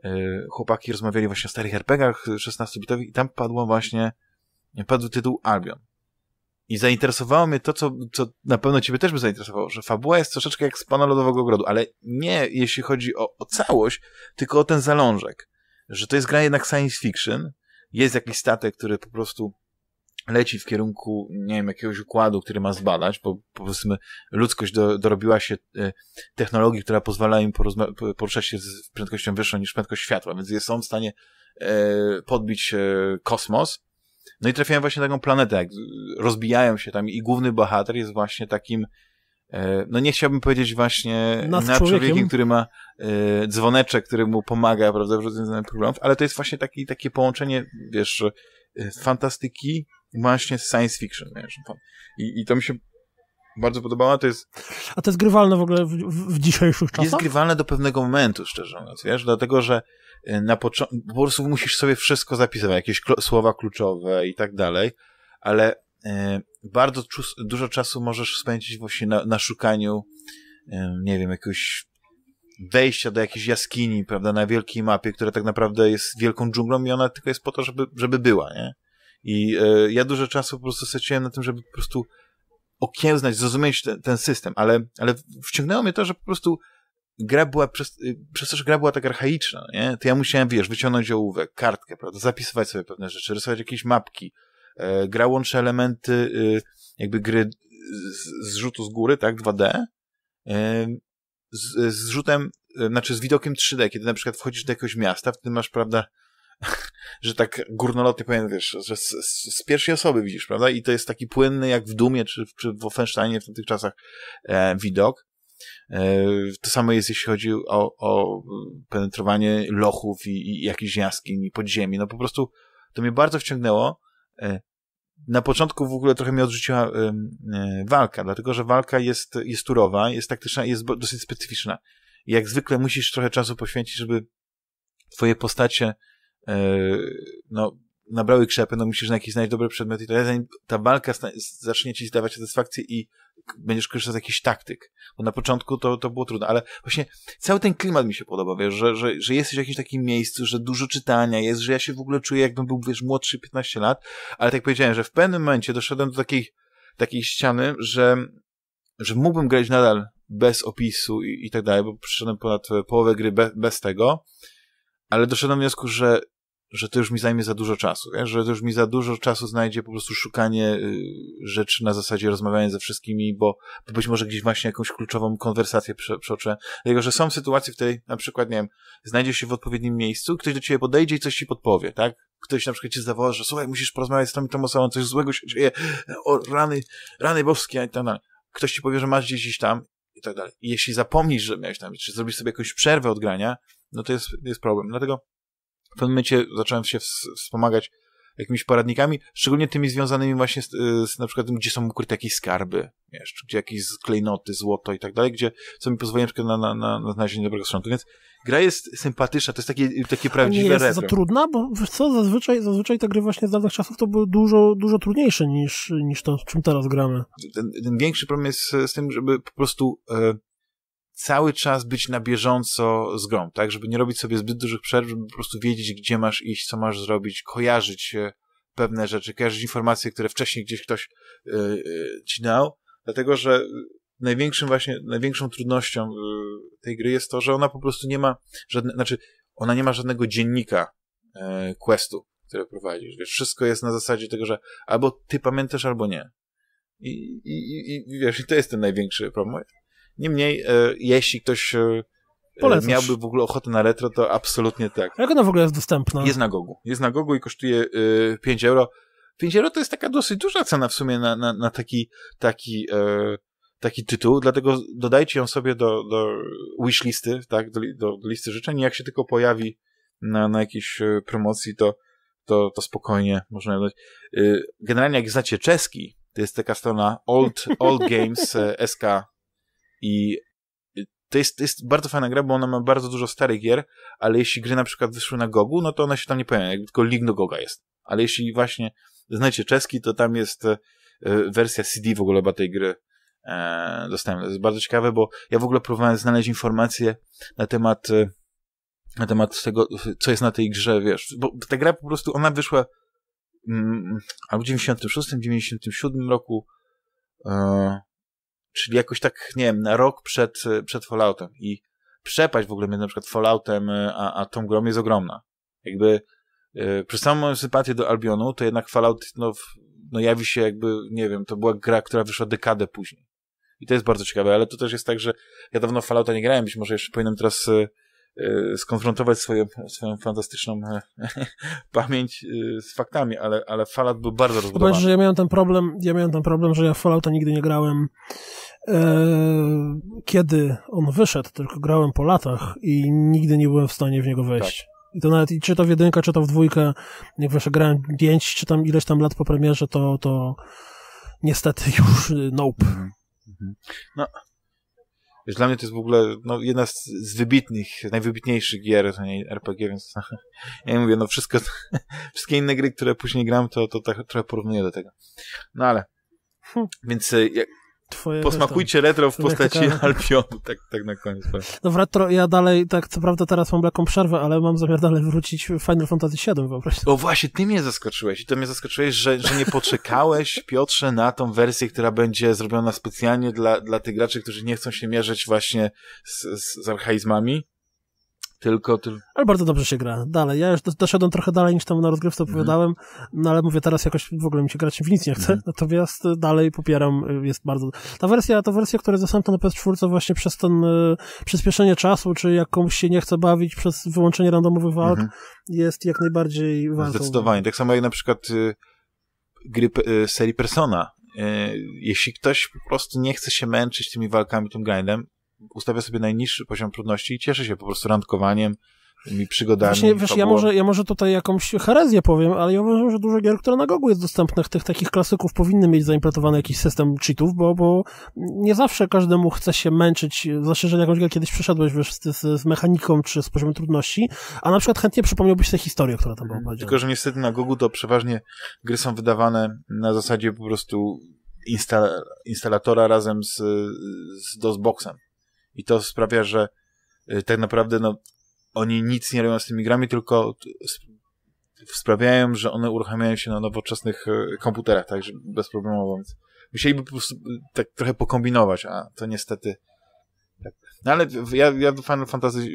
yy, chłopaki rozmawiali właśnie o starych RPGach 16-bitowych i tam padło właśnie, padł tytuł Albion. I zainteresowało mnie to, co, co na pewno ciebie też by zainteresowało, że fabuła jest troszeczkę jak z Pana Lodowego Grodu, ale nie jeśli chodzi o, o całość, tylko o ten zalążek. Że to jest gra jednak science fiction, jest jakiś statek, który po prostu leci w kierunku, nie wiem, jakiegoś układu, który ma zbadać, bo powiedzmy ludzkość do, dorobiła się e, technologii, która pozwala im poruszać się z prędkością wyższą niż prędkość światła, więc są w stanie e, podbić e, kosmos. No i trafiają właśnie na taką planetę, jak rozbijają się tam i główny bohater jest właśnie takim e, no nie chciałbym powiedzieć właśnie na człowiekiem. człowiekiem, który ma e, dzwoneczek, który mu pomaga, prawda, w rozwiązaniu problemów, ale to jest właśnie taki, takie połączenie, wiesz, e, fantastyki, właśnie science fiction, wiesz, no I, I to mi się bardzo podobało. to jest... A to jest grywalne w ogóle w, w, dzisiejszych czasach? Jest grywalne do pewnego momentu, szczerze mówiąc, wiesz, dlatego, że y, na początku, po prostu musisz sobie wszystko zapisywać, jakieś słowa kluczowe i tak dalej, ale y, bardzo dużo czasu możesz spędzić właśnie na, na szukaniu, y, nie wiem, jakiegoś wejścia do jakiejś jaskini, prawda, na wielkiej mapie, która tak naprawdę jest wielką dżunglą i ona tylko jest po to, żeby, żeby była, nie? I e, ja dużo czasu po prostu straciłem na tym, żeby po prostu okiełznać, zrozumieć te, ten system, ale, ale wciągnęło mnie to, że po prostu gra była, przez, y, przez to, że gra była tak archaiczna, nie? to ja musiałem, wiesz, wyciągnąć ołówek, kartkę, prawda, zapisywać sobie pewne rzeczy, rysować jakieś mapki, e, gra łączy elementy e, jakby gry z, z rzutu z góry, tak, 2D, e, z, z rzutem, znaczy z widokiem 3D, kiedy na przykład wchodzisz do jakiegoś miasta, w tym masz, prawda, że tak górnolotnie powiem, wiesz, że z, z, z, pierwszej osoby widzisz, prawda? I to jest taki płynny, jak w Dumie czy, czy w Offensteinie w tamtych czasach e, widok. E, to samo jest, jeśli chodzi o, o penetrowanie lochów i, i jakichś jaskiń i podziemi. No po prostu to mnie bardzo wciągnęło. E, na początku w ogóle trochę mnie odrzuciła y, y, walka, dlatego że walka jest, jest turowa, jest taktyczna i jest dosyć specyficzna. I jak zwykle musisz trochę czasu poświęcić, żeby twoje postacie E, no, nabrały krzepy, no musisz na jakieś znaleźć dobre przedmioty i to tak zanim ta walka zacznie ci zdawać satysfakcję i będziesz korzystał z jakichś taktyk. Bo na początku to, to było trudne, ale właśnie cały ten klimat mi się podoba, wiesz, że, że, że jesteś w jakimś takim miejscu, że dużo czytania jest, że ja się w ogóle czuję, jakbym był, wiesz, młodszy 15 lat, ale tak powiedziałem, że w pewnym momencie doszedłem do takiej, takiej ściany, że, że mógłbym grać nadal bez opisu i, i tak dalej, bo przyszedłem ponad e, połowę gry be, bez tego, ale doszedłem do wniosku, że że to już mi zajmie za dużo czasu, wiesz? że to już mi za dużo czasu znajdzie po prostu szukanie y, rzeczy na zasadzie rozmawiania ze wszystkimi, bo być może gdzieś właśnie jakąś kluczową konwersację przeoczę. Dlatego, że są sytuacje, w której na przykład, nie wiem, znajdziesz się w odpowiednim miejscu, ktoś do ciebie podejdzie i coś ci podpowie, tak? Ktoś na przykład cię zawoła, że słuchaj, musisz porozmawiać z tą i tą osobą, coś złego się dzieje, o rany, rany boskie, i tak dalej. Ktoś ci powie, że masz gdzieś tam i tak dalej. I jeśli zapomnisz, że miałeś tam, czy zrobisz sobie jakąś przerwę od grania, no to jest, jest problem. Dlatego w pewnym momencie zacząłem się wspomagać jakimiś poradnikami, szczególnie tymi związanymi właśnie z, y, z na przykład tym, gdzie są ukryte jakieś skarby, wiesz, gdzie jakieś klejnoty, złoto i tak dalej, gdzie co mi pozwoli na na, na, na, znalezienie dobrego sprzętu, więc gra jest sympatyczna, to jest takie, takie prawdziwe retro. Nie jest retro. za trudna, bo wiesz co, zazwyczaj, zazwyczaj te gry właśnie z dawnych czasów to były dużo, dużo trudniejsze niż, niż to, czym teraz gramy. Ten, ten większy problem jest z, tym, żeby po prostu... E, cały czas być na bieżąco z grą, tak? Żeby nie robić sobie zbyt dużych przerw, żeby po prostu wiedzieć, gdzie masz iść, co masz zrobić, kojarzyć e, pewne rzeczy, kojarzyć informacje, które wcześniej gdzieś ktoś yy, ci dał, dlatego że największym właśnie, największą trudnością tej gry jest to, że ona po prostu nie ma żadne, znaczy ona nie ma żadnego dziennika e, questu, które prowadzisz. Wiesz, wszystko jest na zasadzie tego, że albo ty pamiętasz, albo nie. I, i, i, i wiesz, i to jest ten największy problem. Niemniej, e, jeśli ktoś e, e, miałby w ogóle ochotę na retro, to absolutnie tak. Jak ona w ogóle jest dostępna? Jest na Gogu. Jest na Gogu i kosztuje 5 euro. 5 euro to jest taka dosyć duża cena w sumie na, na, na taki, taki, e, taki tytuł, dlatego dodajcie ją sobie do, do wishlisty, tak, do, do, do listy życzeń. Jak się tylko pojawi na, na jakiejś promocji, to, to, to spokojnie można dodać. Generalnie, jak znacie czeski, to jest taka strona Old, old Games SK i y, to jest, to jest bardzo fajna gra, bo ona ma bardzo dużo starych gier, ale jeśli gry na przykład wyszły na Gogu, no to one się tam nie pojawiają, tylko link do Goga jest. Ale jeśli właśnie znacie czeski, to tam jest e, wersja CD w ogóle chyba tej gry e, dostałem. To jest bardzo ciekawe, bo ja w ogóle próbowałem znaleźć informacje na temat e, na temat tego, co jest na tej grze, wiesz, bo ta gra po prostu, ona wyszła mm, albo w 96, 97 roku e, czyli jakoś tak, nie wiem, na rok przed, przed Falloutem. I przepaść w ogóle między na przykład Falloutem y, a, a tą grą jest ogromna. Jakby yy, przez samą sympatię do Albionu, to jednak Fallout no, no jawi się jakby, nie wiem, to była gra, która wyszła dekadę później. I to jest bardzo ciekawe, ale to też jest tak, że ja dawno Fallouta nie grałem, być może jeszcze powinienem teraz y, Y, skonfrontować swoje, swoją fantastyczną e, pamięć y, z faktami, ale, ale Fallout był bardzo rozbudowany. Chyba, że ja miałem ten problem, ja miałem ten problem, że ja Fallouta nigdy nie grałem e, kiedy on wyszedł, tylko grałem po latach i nigdy nie byłem w stanie w niego wejść. Tak. I to nawet, czy to w jedynkę, czy to w dwójkę, jak właśnie grałem pięć, czy tam ileś tam lat po premierze, to, to niestety już y, nope. Mhm. Mhm. No, Wiesz, dla mnie to jest w ogóle no, jedna z, z wybitnych, najwybitniejszych gier, to nie RPG, więc ja mówię, no wszystko, wszystkie inne gry, które później gram, to, to tak trochę porównuję do tego. No ale, hm. więc e, jak, twoje... Posmakujcie retro w postaci taka... Albionu, tak, tak na koniec. No w retro ja dalej, tak co prawda teraz mam lekką przerwę, ale mam zamiar dalej wrócić w Final Fantasy VII wyobraź O właśnie, ty mnie zaskoczyłeś i to mnie zaskoczyłeś, że, że nie poczekałeś, Piotrze, na tą wersję, która będzie zrobiona specjalnie dla, dla tych graczy, którzy nie chcą się mierzyć właśnie z, z archaizmami tylko tylko. Ale bardzo dobrze się gra. Dalej. Ja już doszedłem trochę dalej niż tam na rozgrywce mm opowiadałem, no ale mówię teraz jakoś w ogóle mi się grać w nic nie chce, mm natomiast y, dalej popieram, y, jest bardzo... Ta wersja, ta wersja, która zostałem tam na PS4 właśnie przez ten y, przyspieszenie czasu, czy jak komuś się nie chce bawić przez wyłączenie randomowych walk, mm -hmm. jest jak najbardziej ważna. Zdecydowanie. Tak samo jak na przykład y, gry y, serii Persona. Y, jeśli ktoś po prostu nie chce się męczyć tymi walkami, tym grindem, ustawia sobie najniższy poziom trudności i cieszę się po prostu randkowaniem, i przygodami. Właśnie, wiesz, ja, może, ja może tutaj jakąś herezję powiem, ale ja uważam, że dużo gier, które na gogu jest dostępnych, tych takich klasyków powinny mieć zaimplementowany jakiś system cheatów, bo, bo nie zawsze każdemu chce się męczyć, zwłaszcza, że jakąś grę kiedyś przeszedłeś wiesz, z, z, mechaniką czy z poziomem trudności, a na przykład chętnie przypomniałbyś tę historię, która tam była Tylko, że niestety na gogu to przeważnie gry są wydawane na zasadzie po prostu instalatora razem z, z DOSBoxem. I to sprawia, że y, tak naprawdę no, oni nic nie robią z tymi grami, tylko sprawiają, że one uruchamiają się na nowoczesnych y, komputerach, także bezproblemowo, więc musieliby po prostu y, tak trochę pokombinować, a to niestety tak. No ale ja, ja do Final Fantasy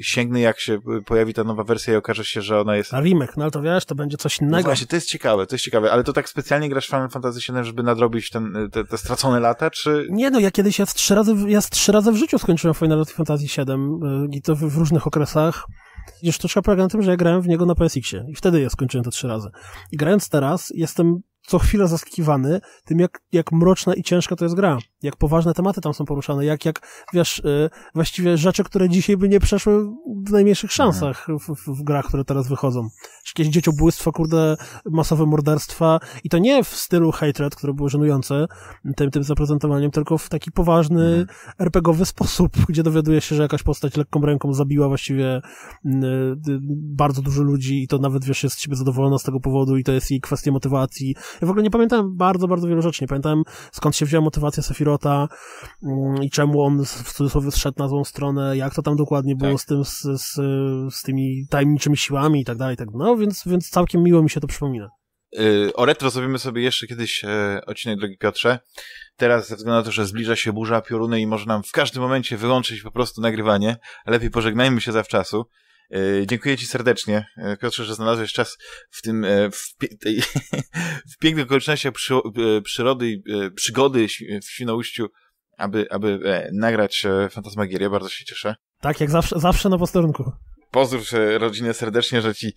sięgnę, jak się pojawi ta nowa wersja i okaże się, że ona jest... Na remake, no ale to wiesz, to będzie coś innego. No właśnie, to jest ciekawe, to jest ciekawe, ale to tak specjalnie grasz Final Fantasy VII, żeby nadrobić ten, te, te stracone lata, czy... Nie no, ja kiedyś, ja z trzy razy, ja z trzy razy w życiu skończyłem Final Fantasy VII y, i to w, w różnych okresach. Już troszkę polega na tym, że ja grałem w niego na PSX-ie i wtedy ja skończyłem te trzy razy. I grając teraz, jestem co chwila zaskakiwany tym, jak, jak mroczna i ciężka to jest gra, jak poważne tematy tam są poruszane, jak, jak wiesz, y, właściwie rzeczy, które dzisiaj by nie przeszły w najmniejszych mhm. szansach w, w, w grach, które teraz wychodzą. Jakieś dzieciobójstwo, kurde, masowe morderstwa i to nie w stylu Hatred, które było żenujące tym, tym zaprezentowaniem, tylko w taki poważny, mhm. RPGowy sposób, gdzie dowiaduje się, że jakaś postać lekką ręką zabiła właściwie y, y, bardzo dużo ludzi i to nawet, wiesz, jest z ciebie zadowolona z tego powodu i to jest jej kwestia motywacji ja w ogóle nie pamiętałem bardzo, bardzo wielu rzeczy. Nie pamiętałem skąd się wzięła motywacja Sefirota mm, i czemu on w cudzysłowie zszedł na złą stronę, jak to tam dokładnie było tak. z tym, z, z, z, tymi tajemniczymi siłami i tak dalej, tak No, więc, więc całkiem miło mi się to przypomina. Y, o retro zrobimy sobie jeszcze kiedyś e, odcinek, drogi Piotrze. Teraz, ze względu na to, że zbliża się burza pioruny i może nam w każdym momencie wyłączyć po prostu nagrywanie, lepiej pożegnajmy się zawczasu. E, dziękuję Ci serdecznie, e, Piotrze, że znalazłeś czas w tym, e, w, tej, w pięknych okolicznościach przy, przyrody, przygody w Świnoujściu, aby, aby nagrać Fantasmagierię. Bardzo się cieszę. Tak, jak zawsze, zawsze na posterunku. Pozdrów rodzinę serdecznie, że ci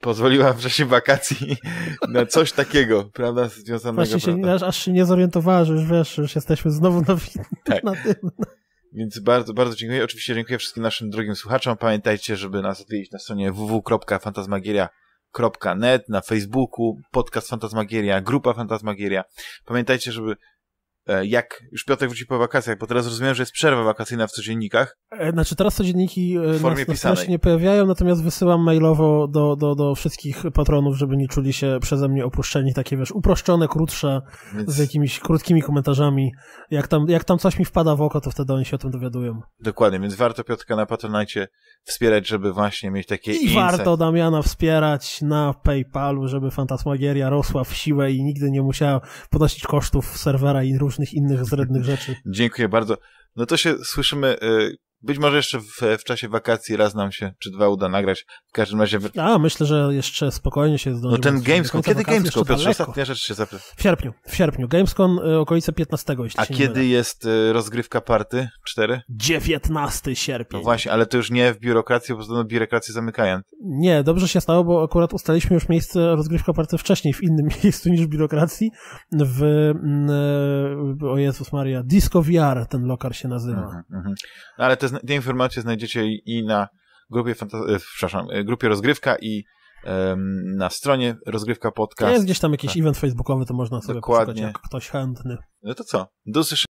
pozwoliła w czasie wakacji na coś takiego, prawda, związanego. Właśnie się, prawda? aż się nie zorientowała, że już wiesz, już jesteśmy znowu na, tak. na tym. Więc bardzo, bardzo dziękuję. Oczywiście dziękuję wszystkim naszym drogim słuchaczom. Pamiętajcie, żeby nas odwiedzić na stronie www.fantasmagieria.net, na Facebooku, podcast Fantasmagieria, grupa Fantasmagieria. Pamiętajcie, żeby E, jak już Piotr wróci po wakacjach, bo teraz rozumiem, że jest przerwa wakacyjna w codziennikach. E, znaczy teraz codzienniki e, w formie nas, się nie pojawiają, natomiast wysyłam mailowo do, do, do wszystkich patronów, żeby nie czuli się przeze mnie opuszczeni, takie wiesz, uproszczone, krótsze, Więc... z jakimiś krótkimi komentarzami. Jak tam, jak tam coś mi wpada w oko, to wtedy oni się o tym dowiadują. Dokładnie, więc warto Piotrka na Patronite wspierać, żeby właśnie mieć takie I warto Damiana wspierać na PayPalu, żeby Fantasmagieria rosła w siłę i nigdy nie musiała ponosić kosztów serwera i różnych różnych innych zrednych rzeczy. Dziękuję bardzo. No to się słyszymy y, być może jeszcze w, w, czasie wakacji raz nam się, czy dwa uda nagrać. W każdym razie... A, myślę, że jeszcze spokojnie się zdążymy. No ten Gamescom, kiedy Gamescom? Pierwsza ostatnia rzecz się zapytam. W sierpniu, w sierpniu. Gamescom y, okolice 15, jeśli A kiedy jest y, rozgrywka party? 4? 19 sierpnia. No właśnie, ale to już nie w biurokracji, bo no biurokrację zamykają. Nie, dobrze się stało, bo akurat ustaliliśmy już miejsce rozgrywka party wcześniej, w innym miejscu niż w biurokracji. W, mm, y, o Jezus Maria, Disco VR ten lokar się nazywa. Mhm, mhm. No, ale to te, informacje znajdziecie i na grupie, e, przepraszam, e, grupie rozgrywka i na stronie rozgrywka podcast. Jest gdzieś tam jakiś tak. event facebookowy, to można sobie Dokładnie. jak ktoś chętny. No to co? Do usłyszenia.